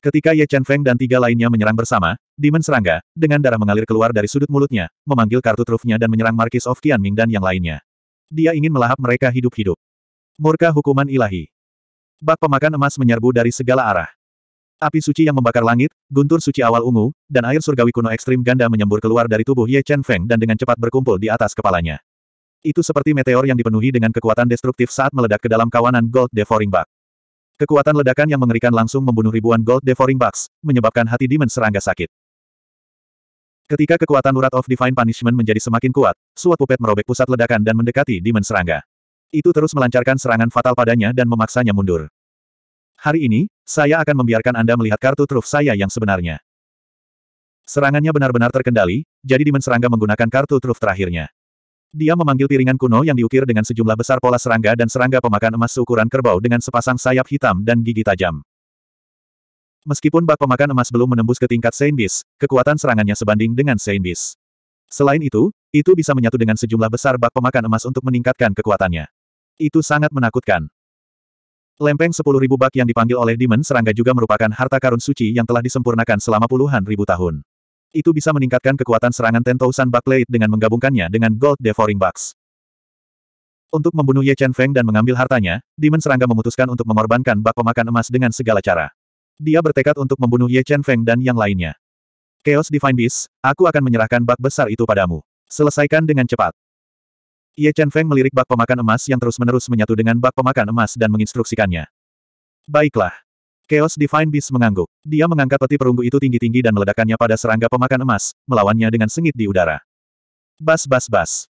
Ketika Ye Chen Feng dan tiga lainnya menyerang bersama, Demon Serangga, dengan darah mengalir keluar dari sudut mulutnya, memanggil kartu trufnya dan menyerang Marquis of Qianming dan yang lainnya. Dia ingin melahap mereka hidup-hidup. Murka hukuman ilahi. Bak pemakan emas menyerbu dari segala arah. Api suci yang membakar langit, guntur suci awal ungu, dan air surgawi kuno ekstrim ganda menyembur keluar dari tubuh Ye Chen Feng dan dengan cepat berkumpul di atas kepalanya. Itu seperti meteor yang dipenuhi dengan kekuatan destruktif saat meledak ke dalam kawanan Gold Devouring Bug. Kekuatan ledakan yang mengerikan langsung membunuh ribuan Gold Devouring Bugs, menyebabkan hati Demon Serangga sakit. Ketika kekuatan urat of Divine Punishment menjadi semakin kuat, suat pupet merobek pusat ledakan dan mendekati Demon Serangga. Itu terus melancarkan serangan fatal padanya dan memaksanya mundur. Hari ini, saya akan membiarkan Anda melihat kartu truf saya yang sebenarnya. Serangannya benar-benar terkendali, jadi Demon Serangga menggunakan kartu truf terakhirnya. Dia memanggil piringan kuno yang diukir dengan sejumlah besar pola serangga dan serangga pemakan emas seukuran kerbau dengan sepasang sayap hitam dan gigi tajam. Meskipun bak pemakan emas belum menembus ke tingkat Saint Beast, kekuatan serangannya sebanding dengan Saint Beast. Selain itu, itu bisa menyatu dengan sejumlah besar bak pemakan emas untuk meningkatkan kekuatannya. Itu sangat menakutkan. Lempeng 10.000 bak yang dipanggil oleh Demon Serangga juga merupakan harta karun suci yang telah disempurnakan selama puluhan ribu tahun. Itu bisa meningkatkan kekuatan serangan Tentousan Backblade dengan menggabungkannya dengan Gold Devouring Bugs. Untuk membunuh Ye Chen Feng dan mengambil hartanya, Demon Serangga memutuskan untuk mengorbankan bak pemakan emas dengan segala cara. Dia bertekad untuk membunuh Ye Chen Feng dan yang lainnya. Chaos Divine Beast, aku akan menyerahkan bak besar itu padamu. Selesaikan dengan cepat. Ye Chen Feng melirik bak pemakan emas yang terus-menerus menyatu dengan bak pemakan emas dan menginstruksikannya. Baiklah. Chaos Divine Beast mengangguk. Dia mengangkat peti perunggu itu tinggi-tinggi dan meledakkannya pada serangga pemakan emas, melawannya dengan sengit di udara. Bas bas bas.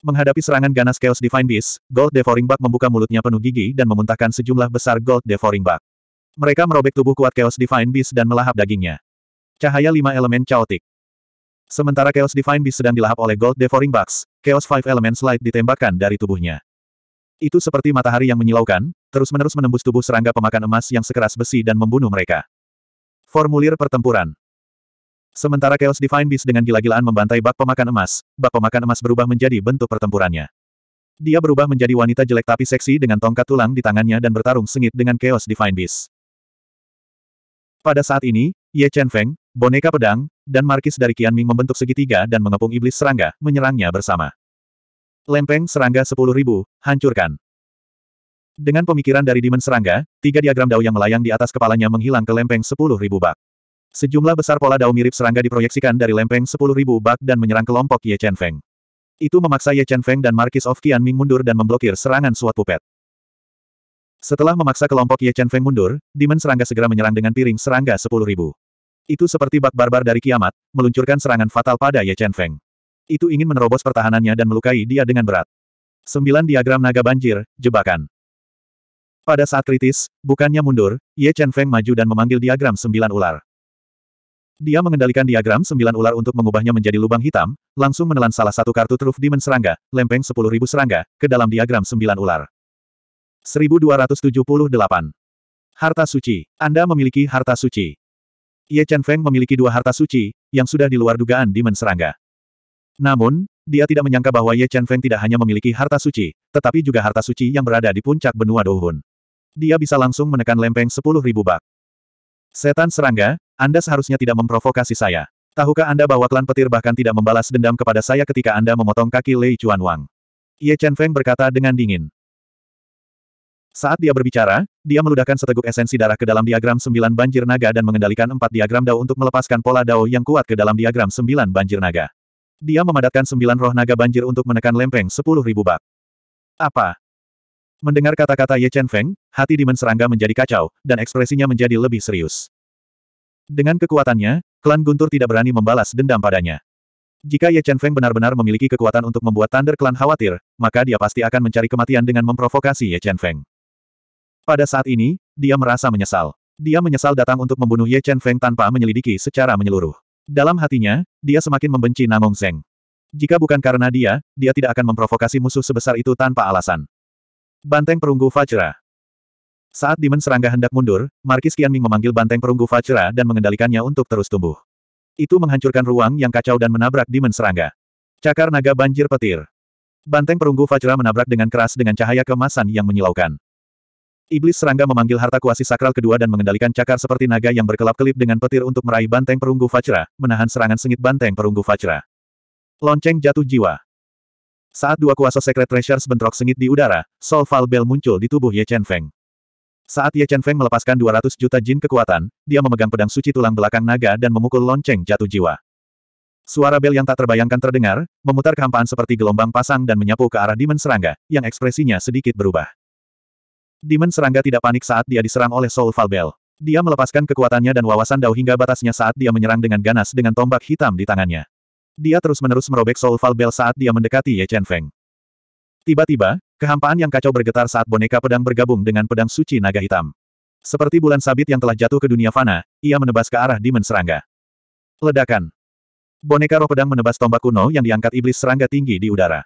Menghadapi serangan ganas Chaos Divine Beast, Gold Devouring Bug membuka mulutnya penuh gigi dan memuntahkan sejumlah besar Gold Devouring Bug. Mereka merobek tubuh kuat Chaos Divine Beast dan melahap dagingnya. Cahaya lima elemen chaotic. Sementara Chaos Divine Beast sedang dilahap oleh Gold Devouring Bugs, Chaos Five Elements Light ditembakkan dari tubuhnya. Itu seperti matahari yang menyilaukan, terus-menerus menembus tubuh serangga pemakan emas yang sekeras besi dan membunuh mereka. Formulir pertempuran Sementara Chaos Divine Beast dengan gila-gilaan membantai bak pemakan emas, bak pemakan emas berubah menjadi bentuk pertempurannya. Dia berubah menjadi wanita jelek tapi seksi dengan tongkat tulang di tangannya dan bertarung sengit dengan Chaos Divine Beast. Pada saat ini, Ye Chen Feng, boneka pedang, dan markis dari Ming membentuk segitiga dan mengepung iblis serangga, menyerangnya bersama. Lempeng serangga 10.000, hancurkan. Dengan pemikiran dari Dimen Serangga, tiga diagram dao yang melayang di atas kepalanya menghilang ke lempeng sepuluh ribu bak. Sejumlah besar pola dao mirip serangga diproyeksikan dari lempeng sepuluh ribu bak dan menyerang kelompok Ye Chen Feng. Itu memaksa Ye Chen Feng dan Markis of Ming mundur dan memblokir serangan Suat Pupet. Setelah memaksa kelompok Ye Chen Feng mundur, Dimen Serangga segera menyerang dengan piring serangga sepuluh ribu. Itu seperti bak barbar dari kiamat, meluncurkan serangan fatal pada Ye Chen Feng. Itu ingin menerobos pertahanannya dan melukai dia dengan berat. Sembilan diagram naga banjir, jebakan. Pada saat kritis, bukannya mundur, Ye Chen Feng maju dan memanggil diagram sembilan ular. Dia mengendalikan diagram sembilan ular untuk mengubahnya menjadi lubang hitam, langsung menelan salah satu kartu truf dimen Serangga, lempeng sepuluh ribu serangga, ke dalam diagram sembilan ular. 1278. Harta Suci. Anda memiliki harta suci. Ye Chen Feng memiliki dua harta suci, yang sudah di luar dugaan dimen Serangga. Namun, dia tidak menyangka bahwa Ye Chen Feng tidak hanya memiliki harta suci, tetapi juga harta suci yang berada di puncak benua Douhun. Dia bisa langsung menekan lempeng sepuluh ribu bak. Setan serangga, Anda seharusnya tidak memprovokasi saya. Tahukah Anda bahwa klan petir bahkan tidak membalas dendam kepada saya ketika Anda memotong kaki Lei Chuan Wang? Ye Chen Feng berkata dengan dingin. Saat dia berbicara, dia meludahkan seteguk esensi darah ke dalam diagram sembilan banjir naga dan mengendalikan empat diagram dao untuk melepaskan pola dao yang kuat ke dalam diagram sembilan banjir naga. Dia memadatkan sembilan roh naga banjir untuk menekan lempeng sepuluh ribu bak. Apa? Mendengar kata-kata Ye Chen Feng, hati Dimen Serangga menjadi kacau, dan ekspresinya menjadi lebih serius. Dengan kekuatannya, klan Guntur tidak berani membalas dendam padanya. Jika Ye Chen Feng benar-benar memiliki kekuatan untuk membuat Thunder Clan khawatir, maka dia pasti akan mencari kematian dengan memprovokasi Ye Chen Feng. Pada saat ini, dia merasa menyesal. Dia menyesal datang untuk membunuh Ye Chen Feng tanpa menyelidiki secara menyeluruh. Dalam hatinya, dia semakin membenci Namong Zeng. Jika bukan karena dia, dia tidak akan memprovokasi musuh sebesar itu tanpa alasan. Banteng perunggu Fajra. Saat Dimen Serangga hendak mundur, Markis Qianming memanggil banteng perunggu Fajra dan mengendalikannya untuk terus tumbuh. Itu menghancurkan ruang yang kacau dan menabrak Dimen Serangga. Cakar naga banjir petir. Banteng perunggu Fajra menabrak dengan keras dengan cahaya kemasan yang menyilaukan. Iblis Serangga memanggil harta kuasi sakral kedua dan mengendalikan cakar seperti naga yang berkelap-kelip dengan petir untuk meraih banteng perunggu Fajra, menahan serangan sengit banteng perunggu Fajra. Lonceng jatuh jiwa. Saat dua kuasa Secret Treasures bentrok sengit di udara, Soul Fal Bell muncul di tubuh Ye Chen Feng. Saat Ye Chen Feng melepaskan 200 juta jin kekuatan, dia memegang pedang suci tulang belakang naga dan memukul lonceng jatuh jiwa. Suara bel yang tak terbayangkan terdengar, memutar kehampaan seperti gelombang pasang dan menyapu ke arah Demon Serangga, yang ekspresinya sedikit berubah. Demon Serangga tidak panik saat dia diserang oleh Soul Falbel. Dia melepaskan kekuatannya dan wawasan Dao hingga batasnya saat dia menyerang dengan ganas dengan tombak hitam di tangannya. Dia terus-menerus merobek soul bell saat dia mendekati Ye Chen Feng. Tiba-tiba, kehampaan yang kacau bergetar saat boneka pedang bergabung dengan pedang suci naga hitam. Seperti bulan sabit yang telah jatuh ke dunia fana, ia menebas ke arah Demon Serangga. Ledakan. Boneka roh pedang menebas tombak kuno yang diangkat iblis serangga tinggi di udara.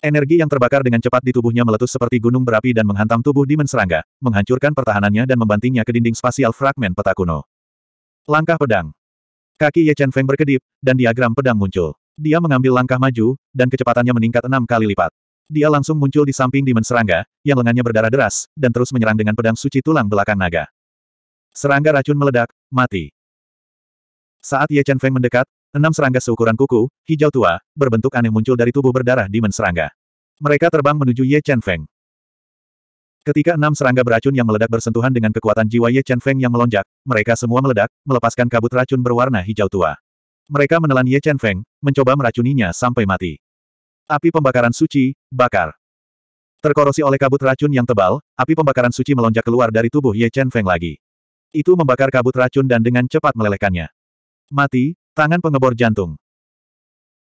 Energi yang terbakar dengan cepat di tubuhnya meletus seperti gunung berapi dan menghantam tubuh Demon Serangga, menghancurkan pertahanannya dan membantingnya ke dinding spasial fragmen peta kuno. Langkah pedang. Kaki Ye Chen Feng berkedip, dan diagram pedang muncul. Dia mengambil langkah maju, dan kecepatannya meningkat enam kali lipat. Dia langsung muncul di samping Demon Serangga, yang lengannya berdarah deras, dan terus menyerang dengan pedang suci tulang belakang naga. Serangga racun meledak, mati. Saat Ye Chen Feng mendekat, enam serangga seukuran kuku, hijau tua, berbentuk aneh muncul dari tubuh berdarah Demon Serangga. Mereka terbang menuju Ye Chen Feng. Ketika enam serangga beracun yang meledak bersentuhan dengan kekuatan jiwa Ye Chen Feng yang melonjak, mereka semua meledak, melepaskan kabut racun berwarna hijau tua. Mereka menelan Ye Chen Feng, mencoba meracuninya sampai mati. Api pembakaran suci, bakar. Terkorosi oleh kabut racun yang tebal, api pembakaran suci melonjak keluar dari tubuh Ye Chen Feng lagi. Itu membakar kabut racun dan dengan cepat melelehkannya. Mati, tangan pengebor jantung.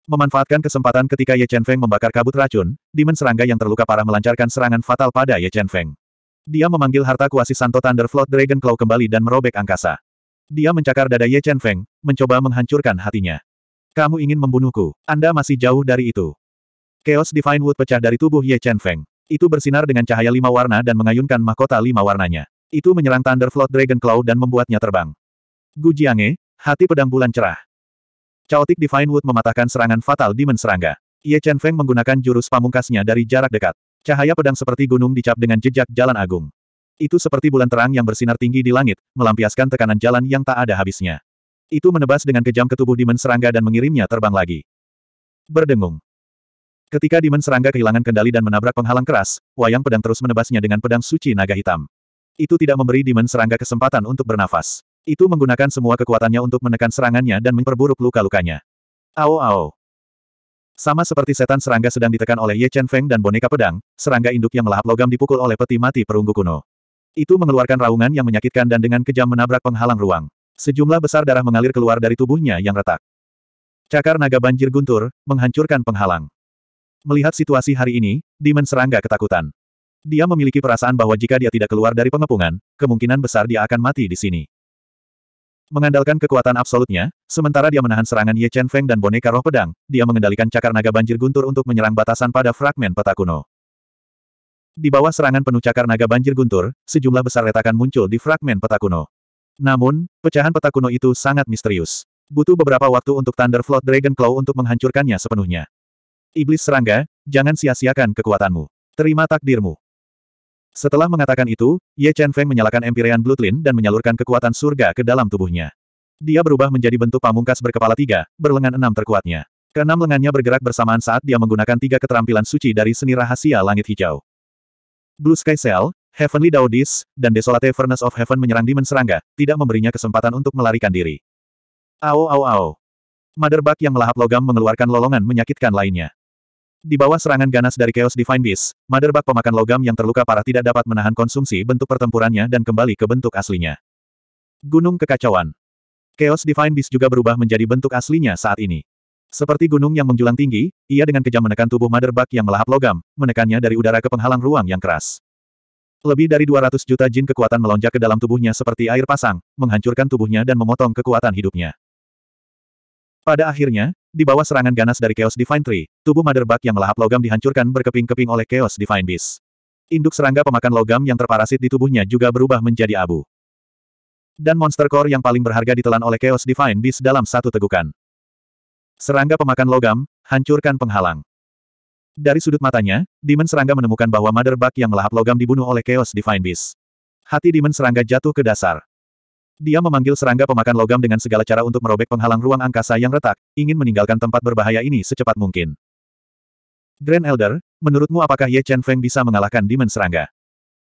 Memanfaatkan kesempatan ketika Ye Chen Feng membakar kabut racun, Demon Serangga yang terluka parah melancarkan serangan fatal pada Ye Chen Feng. Dia memanggil harta kuasi Santo Thunder Float Dragon Claw kembali dan merobek angkasa. Dia mencakar dada Ye Chen Feng, mencoba menghancurkan hatinya. Kamu ingin membunuhku, Anda masih jauh dari itu. Chaos Divine Wood pecah dari tubuh Ye Chen Feng. Itu bersinar dengan cahaya lima warna dan mengayunkan mahkota lima warnanya. Itu menyerang Thunder Float Dragon Claw dan membuatnya terbang. Gu Jiange, hati pedang bulan cerah. Chaotic Divine Wood mematahkan serangan fatal Demon Serangga. Ye Chen Feng menggunakan jurus pamungkasnya dari jarak dekat. Cahaya pedang seperti gunung dicap dengan jejak jalan agung. Itu seperti bulan terang yang bersinar tinggi di langit, melampiaskan tekanan jalan yang tak ada habisnya. Itu menebas dengan kejam ke tubuh Demon Serangga dan mengirimnya terbang lagi. Berdengung. Ketika Demon Serangga kehilangan kendali dan menabrak penghalang keras, wayang pedang terus menebasnya dengan pedang suci naga hitam. Itu tidak memberi Demon Serangga kesempatan untuk bernafas. Itu menggunakan semua kekuatannya untuk menekan serangannya dan memperburuk luka-lukanya. Ao ao. Sama seperti setan serangga sedang ditekan oleh Ye Chen Feng dan boneka pedang, serangga induk yang melahap logam dipukul oleh peti mati perunggu kuno. Itu mengeluarkan raungan yang menyakitkan dan dengan kejam menabrak penghalang ruang. Sejumlah besar darah mengalir keluar dari tubuhnya yang retak. Cakar naga banjir guntur, menghancurkan penghalang. Melihat situasi hari ini, Demon Serangga ketakutan. Dia memiliki perasaan bahwa jika dia tidak keluar dari pengepungan, kemungkinan besar dia akan mati di sini. Mengandalkan kekuatan absolutnya, sementara dia menahan serangan Ye Chen Feng dan boneka roh pedang, dia mengendalikan cakar naga banjir guntur untuk menyerang batasan pada fragmen peta kuno. Di bawah serangan penuh cakar naga banjir guntur, sejumlah besar retakan muncul di fragmen peta kuno. Namun, pecahan peta kuno itu sangat misterius. Butuh beberapa waktu untuk Thunder Flood Dragon Claw untuk menghancurkannya sepenuhnya. Iblis serangga, jangan sia-siakan kekuatanmu. Terima takdirmu. Setelah mengatakan itu, Ye Chen Feng menyalakan Empyrean Bloodlin dan menyalurkan kekuatan surga ke dalam tubuhnya. Dia berubah menjadi bentuk pamungkas berkepala tiga, berlengan enam terkuatnya. Keenam lengannya bergerak bersamaan saat dia menggunakan tiga keterampilan suci dari seni rahasia langit hijau. Blue Sky Cell, Heavenly Daudis, dan Desolate Furnace of Heaven menyerang Demon Serangga, tidak memberinya kesempatan untuk melarikan diri. Ao ao ao. Motherbug yang melahap logam mengeluarkan lolongan menyakitkan lainnya. Di bawah serangan ganas dari Chaos Divine Beast, Motherbug pemakan logam yang terluka parah tidak dapat menahan konsumsi bentuk pertempurannya dan kembali ke bentuk aslinya. Gunung Kekacauan Chaos Divine Beast juga berubah menjadi bentuk aslinya saat ini. Seperti gunung yang menjulang tinggi, ia dengan kejam menekan tubuh Motherbug yang melahap logam, menekannya dari udara ke penghalang ruang yang keras. Lebih dari 200 juta jin kekuatan melonjak ke dalam tubuhnya seperti air pasang, menghancurkan tubuhnya dan memotong kekuatan hidupnya. Pada akhirnya, di bawah serangan ganas dari Chaos Divine Tree, tubuh Mother Bug yang melahap logam dihancurkan berkeping-keping oleh Chaos Divine Beast. Induk serangga pemakan logam yang terparasit di tubuhnya juga berubah menjadi abu. Dan monster core yang paling berharga ditelan oleh Chaos Divine Beast dalam satu tegukan. Serangga pemakan logam, hancurkan penghalang. Dari sudut matanya, Demon Serangga menemukan bahwa Mother Bug yang melahap logam dibunuh oleh Chaos Divine Beast. Hati Demon Serangga jatuh ke dasar. Dia memanggil serangga pemakan logam dengan segala cara untuk merobek penghalang ruang angkasa yang retak, ingin meninggalkan tempat berbahaya ini secepat mungkin. Grand Elder, menurutmu apakah Ye Chen Feng bisa mengalahkan Demon Serangga?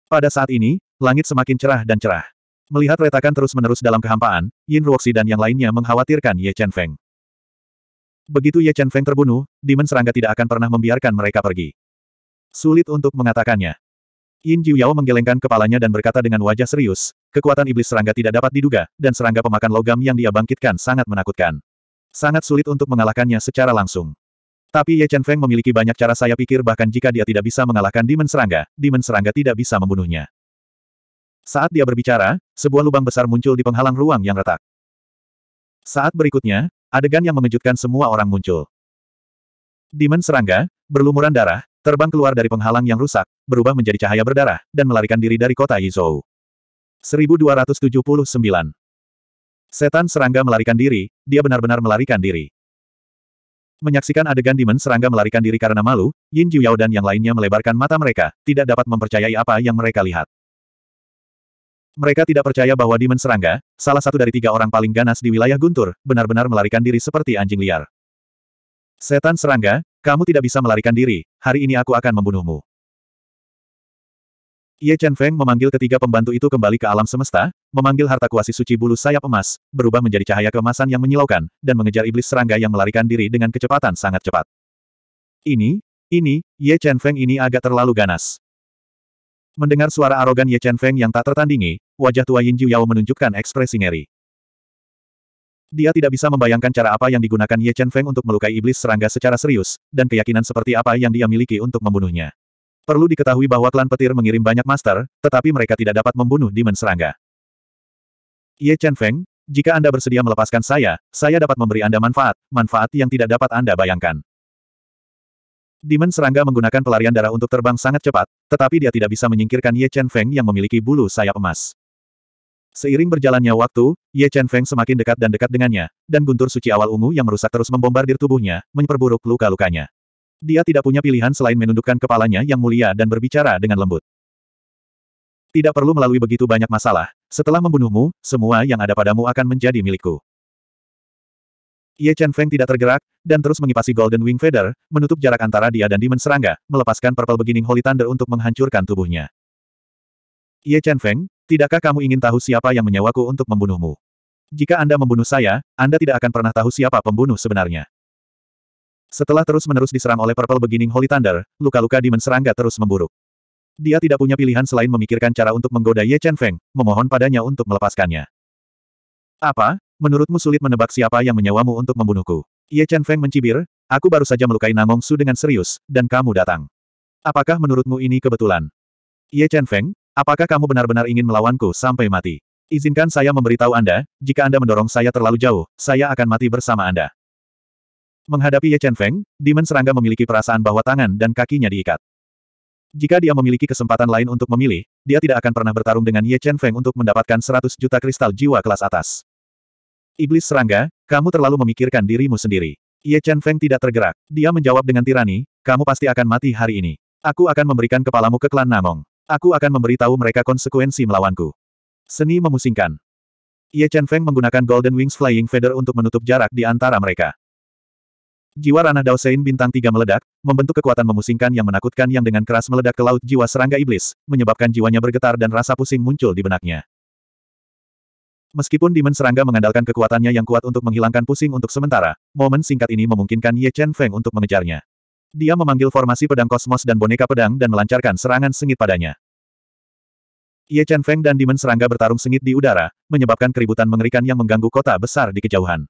Pada saat ini, langit semakin cerah dan cerah. Melihat retakan terus-menerus dalam kehampaan, Yin Ruoxi dan yang lainnya mengkhawatirkan Ye Chen Feng. Begitu Ye Chen Feng terbunuh, Demon Serangga tidak akan pernah membiarkan mereka pergi. Sulit untuk mengatakannya. Yin Jiuyao menggelengkan kepalanya dan berkata dengan wajah serius, kekuatan iblis serangga tidak dapat diduga, dan serangga pemakan logam yang dia bangkitkan sangat menakutkan. Sangat sulit untuk mengalahkannya secara langsung. Tapi Ye Chen Feng memiliki banyak cara saya pikir bahkan jika dia tidak bisa mengalahkan Demon Serangga, Demon Serangga tidak bisa membunuhnya. Saat dia berbicara, sebuah lubang besar muncul di penghalang ruang yang retak. Saat berikutnya, adegan yang mengejutkan semua orang muncul. Demon Serangga, berlumuran darah, terbang keluar dari penghalang yang rusak, berubah menjadi cahaya berdarah, dan melarikan diri dari kota Yizhou. 1279. Setan serangga melarikan diri, dia benar-benar melarikan diri. Menyaksikan adegan dimen serangga melarikan diri karena malu, Yin Yao dan yang lainnya melebarkan mata mereka, tidak dapat mempercayai apa yang mereka lihat. Mereka tidak percaya bahwa dimen serangga, salah satu dari tiga orang paling ganas di wilayah Guntur, benar-benar melarikan diri seperti anjing liar. Setan serangga, kamu tidak bisa melarikan diri, hari ini aku akan membunuhmu. Ye Chen Feng memanggil ketiga pembantu itu kembali ke alam semesta, memanggil harta kuasi suci bulu sayap emas, berubah menjadi cahaya kemasan yang menyilaukan, dan mengejar iblis serangga yang melarikan diri dengan kecepatan sangat cepat. Ini, ini, Ye Chen Feng ini agak terlalu ganas. Mendengar suara arogan Ye Chen Feng yang tak tertandingi, wajah tua Yin Jiu Yao menunjukkan ekspresi ngeri. Dia tidak bisa membayangkan cara apa yang digunakan Ye Chen Feng untuk melukai iblis serangga secara serius, dan keyakinan seperti apa yang dia miliki untuk membunuhnya. Perlu diketahui bahwa klan petir mengirim banyak master, tetapi mereka tidak dapat membunuh demon serangga. Ye Chen Feng, jika Anda bersedia melepaskan saya, saya dapat memberi Anda manfaat, manfaat yang tidak dapat Anda bayangkan. Demon serangga menggunakan pelarian darah untuk terbang sangat cepat, tetapi dia tidak bisa menyingkirkan Ye Chen Feng yang memiliki bulu sayap emas. Seiring berjalannya waktu, Ye Chen Feng semakin dekat dan dekat dengannya, dan guntur suci awal ungu yang merusak terus membombardir tubuhnya, memperburuk luka-lukanya. Dia tidak punya pilihan selain menundukkan kepalanya yang mulia dan berbicara dengan lembut. Tidak perlu melalui begitu banyak masalah, setelah membunuhmu, semua yang ada padamu akan menjadi milikku. Ye Chen Feng tidak tergerak, dan terus mengipasi Golden Wing Feather, menutup jarak antara dia dan Demon Serangga, melepaskan Purple Beginning Holy Thunder untuk menghancurkan tubuhnya. Ye Chen Feng, Tidakkah kamu ingin tahu siapa yang menyewaku untuk membunuhmu? Jika Anda membunuh saya, Anda tidak akan pernah tahu siapa pembunuh sebenarnya. Setelah terus-menerus diserang oleh Purple Beginning Holy Thunder, luka-luka di serangga terus memburuk. Dia tidak punya pilihan selain memikirkan cara untuk menggoda Ye Chen Feng, memohon padanya untuk melepaskannya. Apa? Menurutmu sulit menebak siapa yang menyewamu untuk membunuhku? Ye Chen Feng mencibir, aku baru saja melukai Namong Su dengan serius, dan kamu datang. Apakah menurutmu ini kebetulan? Ye Chen Feng, Apakah kamu benar-benar ingin melawanku sampai mati? Izinkan saya memberitahu Anda, jika Anda mendorong saya terlalu jauh, saya akan mati bersama Anda. Menghadapi Ye Chen Feng, Demon Serangga memiliki perasaan bahwa tangan dan kakinya diikat. Jika dia memiliki kesempatan lain untuk memilih, dia tidak akan pernah bertarung dengan Ye Chen Feng untuk mendapatkan 100 juta kristal jiwa kelas atas. Iblis Serangga, kamu terlalu memikirkan dirimu sendiri. Ye Chen Feng tidak tergerak. Dia menjawab dengan tirani, kamu pasti akan mati hari ini. Aku akan memberikan kepalamu ke klan Namong. Aku akan memberitahu mereka konsekuensi melawanku. Seni memusingkan. Ye Chen Feng menggunakan Golden Wings Flying Feather untuk menutup jarak di antara mereka. Jiwa ranah Daosein bintang tiga meledak, membentuk kekuatan memusingkan yang menakutkan yang dengan keras meledak ke laut jiwa serangga iblis, menyebabkan jiwanya bergetar dan rasa pusing muncul di benaknya. Meskipun Demon Serangga mengandalkan kekuatannya yang kuat untuk menghilangkan pusing untuk sementara, momen singkat ini memungkinkan Ye Chen Feng untuk mengejarnya. Dia memanggil formasi pedang kosmos dan boneka pedang dan melancarkan serangan sengit padanya. Ye Chen Feng dan Demon Serangga bertarung sengit di udara, menyebabkan keributan mengerikan yang mengganggu kota besar di kejauhan.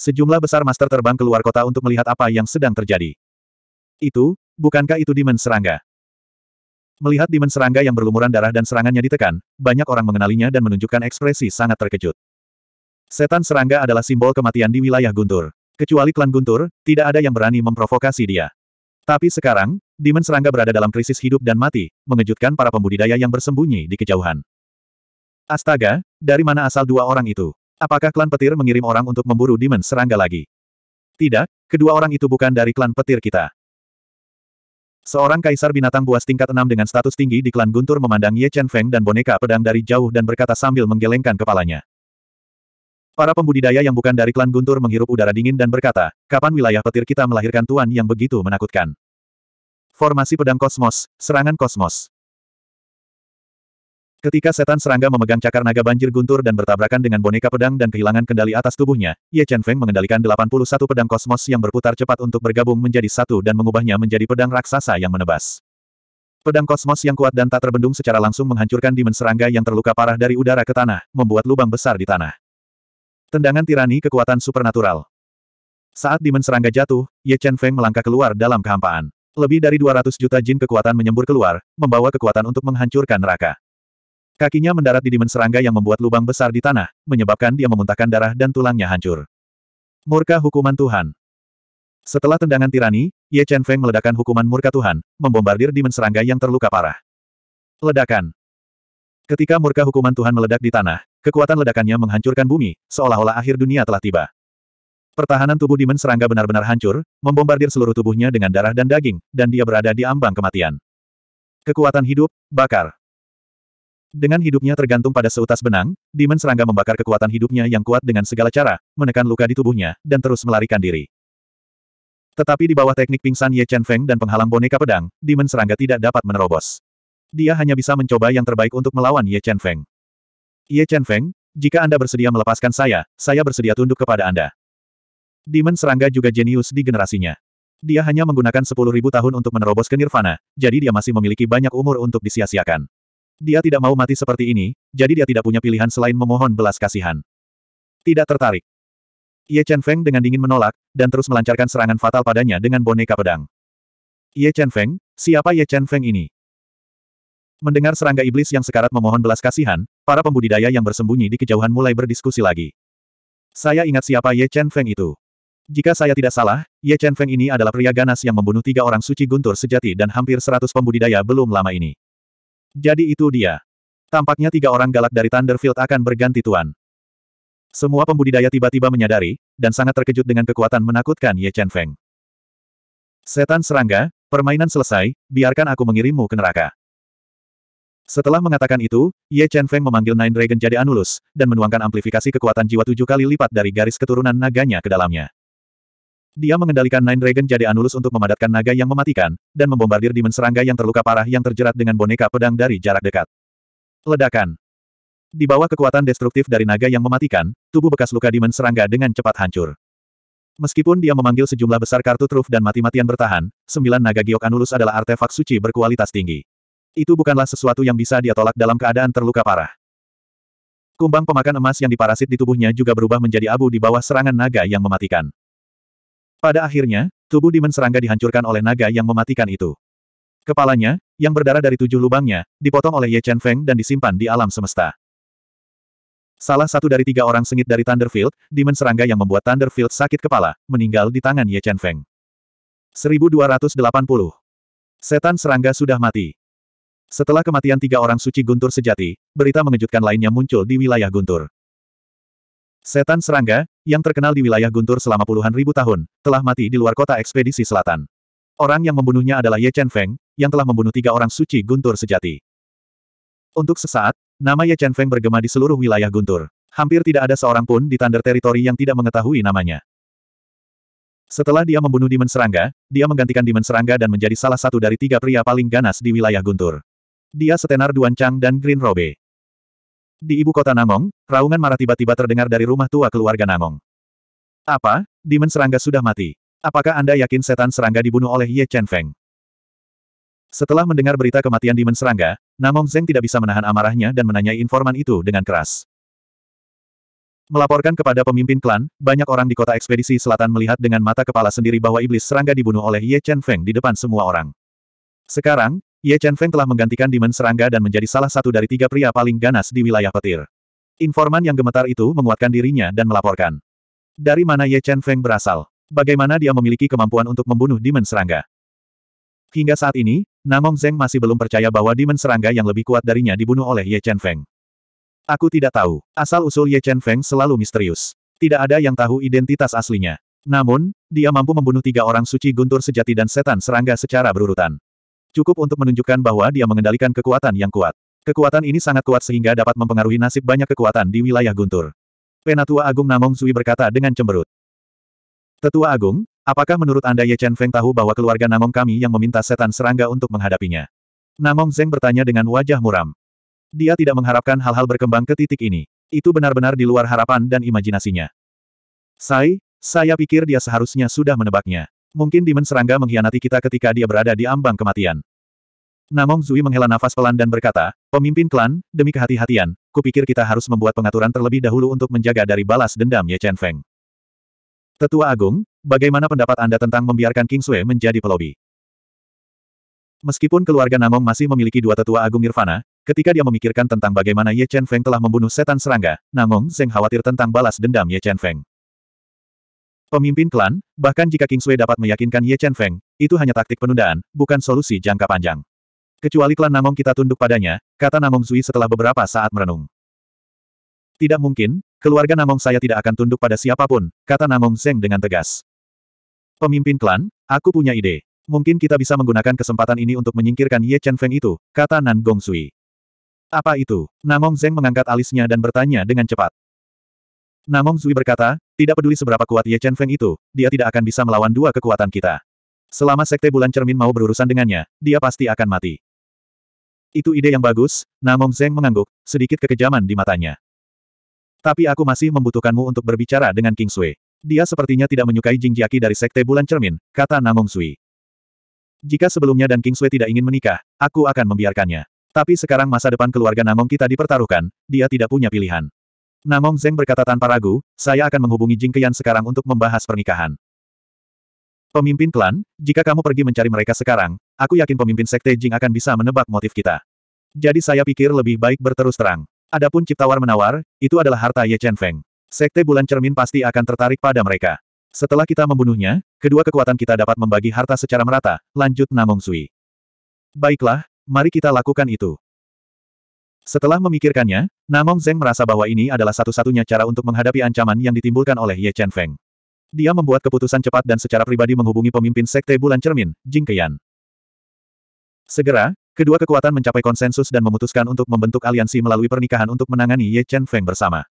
Sejumlah besar master terbang keluar kota untuk melihat apa yang sedang terjadi. Itu, bukankah itu Demon Serangga? Melihat Demon Serangga yang berlumuran darah dan serangannya ditekan, banyak orang mengenalinya dan menunjukkan ekspresi sangat terkejut. Setan Serangga adalah simbol kematian di wilayah Guntur. Kecuali klan Guntur, tidak ada yang berani memprovokasi dia. Tapi sekarang, Demon serangga berada dalam krisis hidup dan mati, mengejutkan para pembudidaya yang bersembunyi di kejauhan. Astaga, dari mana asal dua orang itu? Apakah klan petir mengirim orang untuk memburu Demon serangga lagi? Tidak, kedua orang itu bukan dari klan petir kita. Seorang kaisar binatang buas tingkat enam dengan status tinggi di klan Guntur memandang Ye Chen Feng dan boneka pedang dari jauh dan berkata sambil menggelengkan kepalanya. Para pembudidaya yang bukan dari klan Guntur menghirup udara dingin dan berkata, kapan wilayah petir kita melahirkan tuan yang begitu menakutkan? Formasi pedang kosmos, serangan kosmos. Ketika setan serangga memegang cakar naga banjir guntur dan bertabrakan dengan boneka pedang dan kehilangan kendali atas tubuhnya, Ye Chen Feng mengendalikan 81 pedang kosmos yang berputar cepat untuk bergabung menjadi satu dan mengubahnya menjadi pedang raksasa yang menebas. Pedang kosmos yang kuat dan tak terbendung secara langsung menghancurkan dimen serangga yang terluka parah dari udara ke tanah, membuat lubang besar di tanah. Tendangan tirani kekuatan supernatural. Saat Demon Serangga jatuh, Ye Chen Feng melangkah keluar dalam kehampaan. Lebih dari 200 juta jin kekuatan menyembur keluar, membawa kekuatan untuk menghancurkan neraka. Kakinya mendarat di dimen Serangga yang membuat lubang besar di tanah, menyebabkan dia memuntahkan darah dan tulangnya hancur. Murka hukuman Tuhan. Setelah tendangan tirani, Ye Chen Feng meledakkan hukuman murka Tuhan, membombardir dimen Serangga yang terluka parah. Ledakan. Ketika murka hukuman Tuhan meledak di tanah, kekuatan ledakannya menghancurkan bumi, seolah-olah akhir dunia telah tiba. Pertahanan tubuh Demon Serangga benar-benar hancur, membombardir seluruh tubuhnya dengan darah dan daging, dan dia berada di ambang kematian. Kekuatan hidup, bakar. Dengan hidupnya tergantung pada seutas benang, Demon Serangga membakar kekuatan hidupnya yang kuat dengan segala cara, menekan luka di tubuhnya, dan terus melarikan diri. Tetapi di bawah teknik pingsan Ye Chen Feng dan penghalang boneka pedang, Demon Serangga tidak dapat menerobos. Dia hanya bisa mencoba yang terbaik untuk melawan Ye Chen Feng. Ye Chen Feng, jika Anda bersedia melepaskan saya, saya bersedia tunduk kepada Anda. Demon serangga juga jenius di generasinya. Dia hanya menggunakan 10.000 tahun untuk menerobos ke nirvana, jadi dia masih memiliki banyak umur untuk disia-siakan. Dia tidak mau mati seperti ini, jadi dia tidak punya pilihan selain memohon belas kasihan. Tidak tertarik. Ye Chen Feng dengan dingin menolak, dan terus melancarkan serangan fatal padanya dengan boneka pedang. Ye Chen Feng, siapa Ye Chen Feng ini? Mendengar serangga iblis yang sekarat memohon belas kasihan, para pembudidaya yang bersembunyi di kejauhan mulai berdiskusi lagi. Saya ingat siapa Ye Chen Feng itu. Jika saya tidak salah, Ye Chen Feng ini adalah pria ganas yang membunuh tiga orang suci guntur sejati dan hampir seratus pembudidaya belum lama ini. Jadi itu dia. Tampaknya tiga orang galak dari Thunderfield akan berganti tuan. Semua pembudidaya tiba-tiba menyadari, dan sangat terkejut dengan kekuatan menakutkan Ye Chen Feng. Setan serangga, permainan selesai, biarkan aku mengirimmu ke neraka. Setelah mengatakan itu, Ye Chen Feng memanggil Nine Dragon Jade Anulus, dan menuangkan amplifikasi kekuatan jiwa tujuh kali lipat dari garis keturunan naganya ke dalamnya. Dia mengendalikan Nine Dragon Jade Anulus untuk memadatkan naga yang mematikan, dan membombardir dimen serangga yang terluka parah yang terjerat dengan boneka pedang dari jarak dekat. Ledakan. Di bawah kekuatan destruktif dari naga yang mematikan, tubuh bekas luka dimen serangga dengan cepat hancur. Meskipun dia memanggil sejumlah besar kartu truf dan mati-matian bertahan, sembilan naga giok Anulus adalah artefak suci berkualitas tinggi. Itu bukanlah sesuatu yang bisa dia tolak dalam keadaan terluka parah. Kumbang pemakan emas yang diparasit di tubuhnya juga berubah menjadi abu di bawah serangan naga yang mematikan. Pada akhirnya, tubuh dimen serangga dihancurkan oleh naga yang mematikan itu. Kepalanya, yang berdarah dari tujuh lubangnya, dipotong oleh Ye Chen Feng dan disimpan di alam semesta. Salah satu dari tiga orang sengit dari Thunderfield, dimen serangga yang membuat Thunderfield sakit kepala, meninggal di tangan Ye Chen Feng. 1280. Setan serangga sudah mati. Setelah kematian tiga orang suci Guntur sejati, berita mengejutkan lainnya muncul di wilayah Guntur. Setan serangga, yang terkenal di wilayah Guntur selama puluhan ribu tahun, telah mati di luar kota ekspedisi selatan. Orang yang membunuhnya adalah Ye Chen Feng, yang telah membunuh tiga orang suci Guntur sejati. Untuk sesaat, nama Ye Chen Feng bergema di seluruh wilayah Guntur. Hampir tidak ada seorang pun di tanda teritori yang tidak mengetahui namanya. Setelah dia membunuh Dimen Serangga, dia menggantikan Dimen Serangga dan menjadi salah satu dari tiga pria paling ganas di wilayah Guntur. Dia setenar Duan Chang dan Green Robe. Di ibu kota Namong, raungan marah tiba-tiba terdengar dari rumah tua keluarga Namong. Apa? Demon serangga sudah mati. Apakah Anda yakin setan serangga dibunuh oleh Ye Chen Feng? Setelah mendengar berita kematian Demon serangga, Namong Zeng tidak bisa menahan amarahnya dan menanyai informan itu dengan keras. Melaporkan kepada pemimpin klan, banyak orang di kota ekspedisi selatan melihat dengan mata kepala sendiri bahwa iblis serangga dibunuh oleh Ye Chen Feng di depan semua orang. Sekarang, Ye Chen Feng telah menggantikan Demon Serangga dan menjadi salah satu dari tiga pria paling ganas di wilayah petir. Informan yang gemetar itu menguatkan dirinya dan melaporkan. Dari mana Ye Chen Feng berasal? Bagaimana dia memiliki kemampuan untuk membunuh Demon Serangga? Hingga saat ini, Namong Zeng masih belum percaya bahwa Demon Serangga yang lebih kuat darinya dibunuh oleh Ye Chen Feng. Aku tidak tahu. Asal-usul Ye Chen Feng selalu misterius. Tidak ada yang tahu identitas aslinya. Namun, dia mampu membunuh tiga orang suci guntur sejati dan setan serangga secara berurutan. Cukup untuk menunjukkan bahwa dia mengendalikan kekuatan yang kuat. Kekuatan ini sangat kuat sehingga dapat mempengaruhi nasib banyak kekuatan di wilayah Guntur. Penatua Agung Namong Sui berkata dengan cemberut. Tetua Agung, apakah menurut Anda Ye Chen Feng tahu bahwa keluarga Namong kami yang meminta setan serangga untuk menghadapinya? Namong Zeng bertanya dengan wajah muram. Dia tidak mengharapkan hal-hal berkembang ke titik ini. Itu benar-benar di luar harapan dan imajinasinya. Sai, saya pikir dia seharusnya sudah menebaknya. Mungkin Demon Serangga mengkhianati kita ketika dia berada di ambang kematian. Namong Zui menghela nafas pelan dan berkata, Pemimpin klan, demi kehati-hatian, kupikir kita harus membuat pengaturan terlebih dahulu untuk menjaga dari balas dendam Ye Chen Feng. Tetua Agung, bagaimana pendapat Anda tentang membiarkan King Sui menjadi pelobi? Meskipun keluarga Namong masih memiliki dua tetua agung Nirvana, ketika dia memikirkan tentang bagaimana Ye Chen Feng telah membunuh setan serangga, Namong Zeng khawatir tentang balas dendam Ye Chen Feng. Pemimpin klan, bahkan jika King Sui dapat meyakinkan Ye Chen Feng, itu hanya taktik penundaan, bukan solusi jangka panjang. Kecuali klan Namong kita tunduk padanya, kata Namong Zui setelah beberapa saat merenung. Tidak mungkin, keluarga Namong saya tidak akan tunduk pada siapapun, kata Namong Zeng dengan tegas. Pemimpin klan, aku punya ide. Mungkin kita bisa menggunakan kesempatan ini untuk menyingkirkan Ye Chen Feng itu, kata Nan Gong Sui. Apa itu? Namong Zeng mengangkat alisnya dan bertanya dengan cepat. Namong Zui berkata, tidak peduli seberapa kuat Ye Chen Feng itu, dia tidak akan bisa melawan dua kekuatan kita. Selama Sekte Bulan Cermin mau berurusan dengannya, dia pasti akan mati. Itu ide yang bagus, Namong Zeng mengangguk, sedikit kekejaman di matanya. Tapi aku masih membutuhkanmu untuk berbicara dengan King Sui. Dia sepertinya tidak menyukai Jing Jingjiaki dari Sekte Bulan Cermin, kata Namong Sui. Jika sebelumnya dan King Sui tidak ingin menikah, aku akan membiarkannya. Tapi sekarang masa depan keluarga Namong kita dipertaruhkan, dia tidak punya pilihan. Namong Zeng berkata tanpa ragu, saya akan menghubungi Jing Qian sekarang untuk membahas pernikahan. Pemimpin klan, jika kamu pergi mencari mereka sekarang, aku yakin pemimpin sekte Jing akan bisa menebak motif kita. Jadi saya pikir lebih baik berterus terang. Adapun ciptawar menawar, itu adalah harta Ye Chen Feng. Sekte bulan cermin pasti akan tertarik pada mereka. Setelah kita membunuhnya, kedua kekuatan kita dapat membagi harta secara merata, lanjut Namong Sui. Baiklah, mari kita lakukan itu. Setelah memikirkannya, Namong Zeng merasa bahwa ini adalah satu-satunya cara untuk menghadapi ancaman yang ditimbulkan oleh Ye Chen Feng. Dia membuat keputusan cepat dan secara pribadi menghubungi pemimpin Sekte Bulan Cermin, Jing Keyan. Segera, kedua kekuatan mencapai konsensus dan memutuskan untuk membentuk aliansi melalui pernikahan untuk menangani Ye Chen Feng bersama.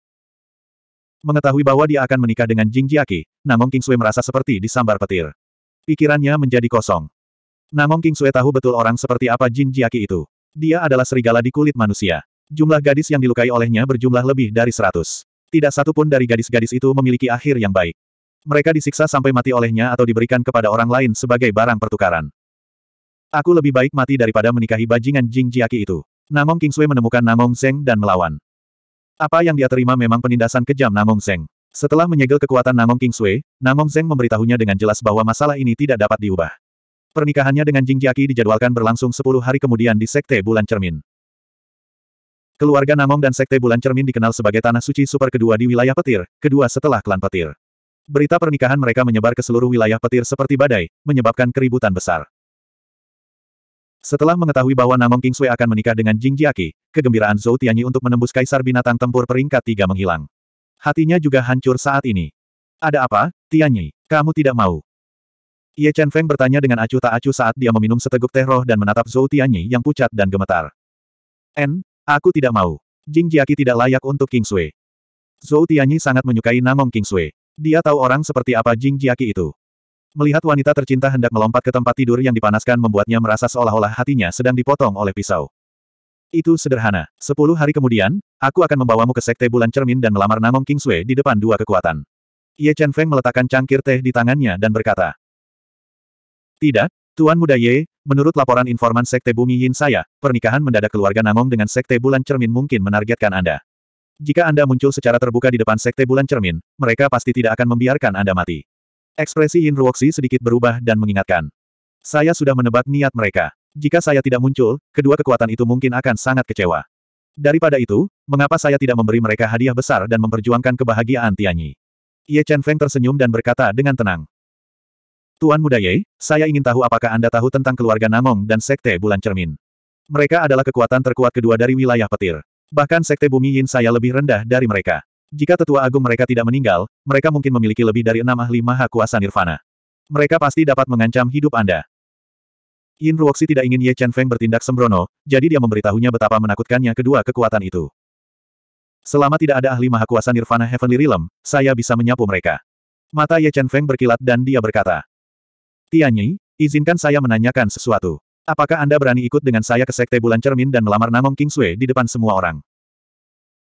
Mengetahui bahwa dia akan menikah dengan Jing Jiaki, Namong King Sui merasa seperti disambar petir. Pikirannya menjadi kosong. Namong King Sui tahu betul orang seperti apa Jing Jiaki itu. Dia adalah serigala di kulit manusia. Jumlah gadis yang dilukai olehnya berjumlah lebih dari seratus. Tidak satu pun dari gadis-gadis itu memiliki akhir yang baik. Mereka disiksa sampai mati olehnya atau diberikan kepada orang lain sebagai barang pertukaran. Aku lebih baik mati daripada menikahi bajingan Jing Jiaki itu. Namong King Sui menemukan Namong Zeng dan melawan. Apa yang dia terima memang penindasan kejam Namong Zeng. Setelah menyegel kekuatan Namong King Sui, Namong Zeng memberitahunya dengan jelas bahwa masalah ini tidak dapat diubah. Pernikahannya dengan Jing Jiaki dijadwalkan berlangsung 10 hari kemudian di Sekte Bulan Cermin. Keluarga Namong dan Sekte Bulan Cermin dikenal sebagai tanah suci super kedua di wilayah petir, kedua setelah klan petir. Berita pernikahan mereka menyebar ke seluruh wilayah petir seperti badai, menyebabkan keributan besar. Setelah mengetahui bahwa Namong Kingsui akan menikah dengan Jing Jiaki, kegembiraan Zhou Tianyi untuk menembus kaisar binatang tempur peringkat tiga menghilang. Hatinya juga hancur saat ini. Ada apa, Tianyi? Kamu tidak mau. Ye Chen Feng bertanya dengan acuh tak acuh saat dia meminum seteguk teh roh dan menatap Zhou Tianyi yang pucat dan gemetar. En, aku tidak mau. Jing Jiaki tidak layak untuk King Sui. Zhou Tianyi sangat menyukai Namong King Sui. Dia tahu orang seperti apa Jing Jiaki itu. Melihat wanita tercinta hendak melompat ke tempat tidur yang dipanaskan membuatnya merasa seolah-olah hatinya sedang dipotong oleh pisau. Itu sederhana. Sepuluh hari kemudian, aku akan membawamu ke Sekte Bulan Cermin dan melamar Namong King Sui di depan dua kekuatan. Ye Chen Feng meletakkan cangkir teh di tangannya dan berkata, tidak, Tuan Muda Ye, menurut laporan informan Sekte Bumi Yin saya, pernikahan mendadak keluarga Namong dengan Sekte Bulan Cermin mungkin menargetkan Anda. Jika Anda muncul secara terbuka di depan Sekte Bulan Cermin, mereka pasti tidak akan membiarkan Anda mati. Ekspresi Yin Ruoxi sedikit berubah dan mengingatkan. Saya sudah menebak niat mereka. Jika saya tidak muncul, kedua kekuatan itu mungkin akan sangat kecewa. Daripada itu, mengapa saya tidak memberi mereka hadiah besar dan memperjuangkan kebahagiaan Tianyi? Ye Chen Feng tersenyum dan berkata dengan tenang. Tuan Muda Ye, saya ingin tahu apakah Anda tahu tentang keluarga Namong dan Sekte Bulan Cermin. Mereka adalah kekuatan terkuat kedua dari wilayah petir. Bahkan Sekte Bumi Yin saya lebih rendah dari mereka. Jika tetua agung mereka tidak meninggal, mereka mungkin memiliki lebih dari enam ahli maha kuasa nirvana. Mereka pasti dapat mengancam hidup Anda. Yin Ruoxi tidak ingin Ye Chen Feng bertindak sembrono, jadi dia memberitahunya betapa menakutkannya kedua kekuatan itu. Selama tidak ada ahli maha kuasa Nirvana Heavenly Realm, saya bisa menyapu mereka. Mata Ye Chen Feng berkilat dan dia berkata, Tianyi, izinkan saya menanyakan sesuatu. Apakah Anda berani ikut dengan saya ke Sekte Bulan Cermin dan melamar Namong King Sui di depan semua orang?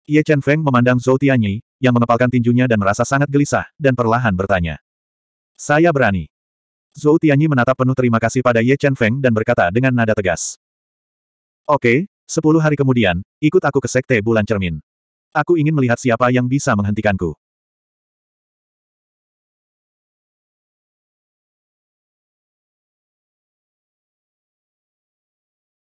Ye Chen Feng memandang Zhou Tianyi, yang mengepalkan tinjunya dan merasa sangat gelisah, dan perlahan bertanya. Saya berani. Zhou Tianyi menatap penuh terima kasih pada Ye Chen Feng dan berkata dengan nada tegas. Oke, sepuluh hari kemudian, ikut aku ke Sekte Bulan Cermin. Aku ingin melihat siapa yang bisa menghentikanku.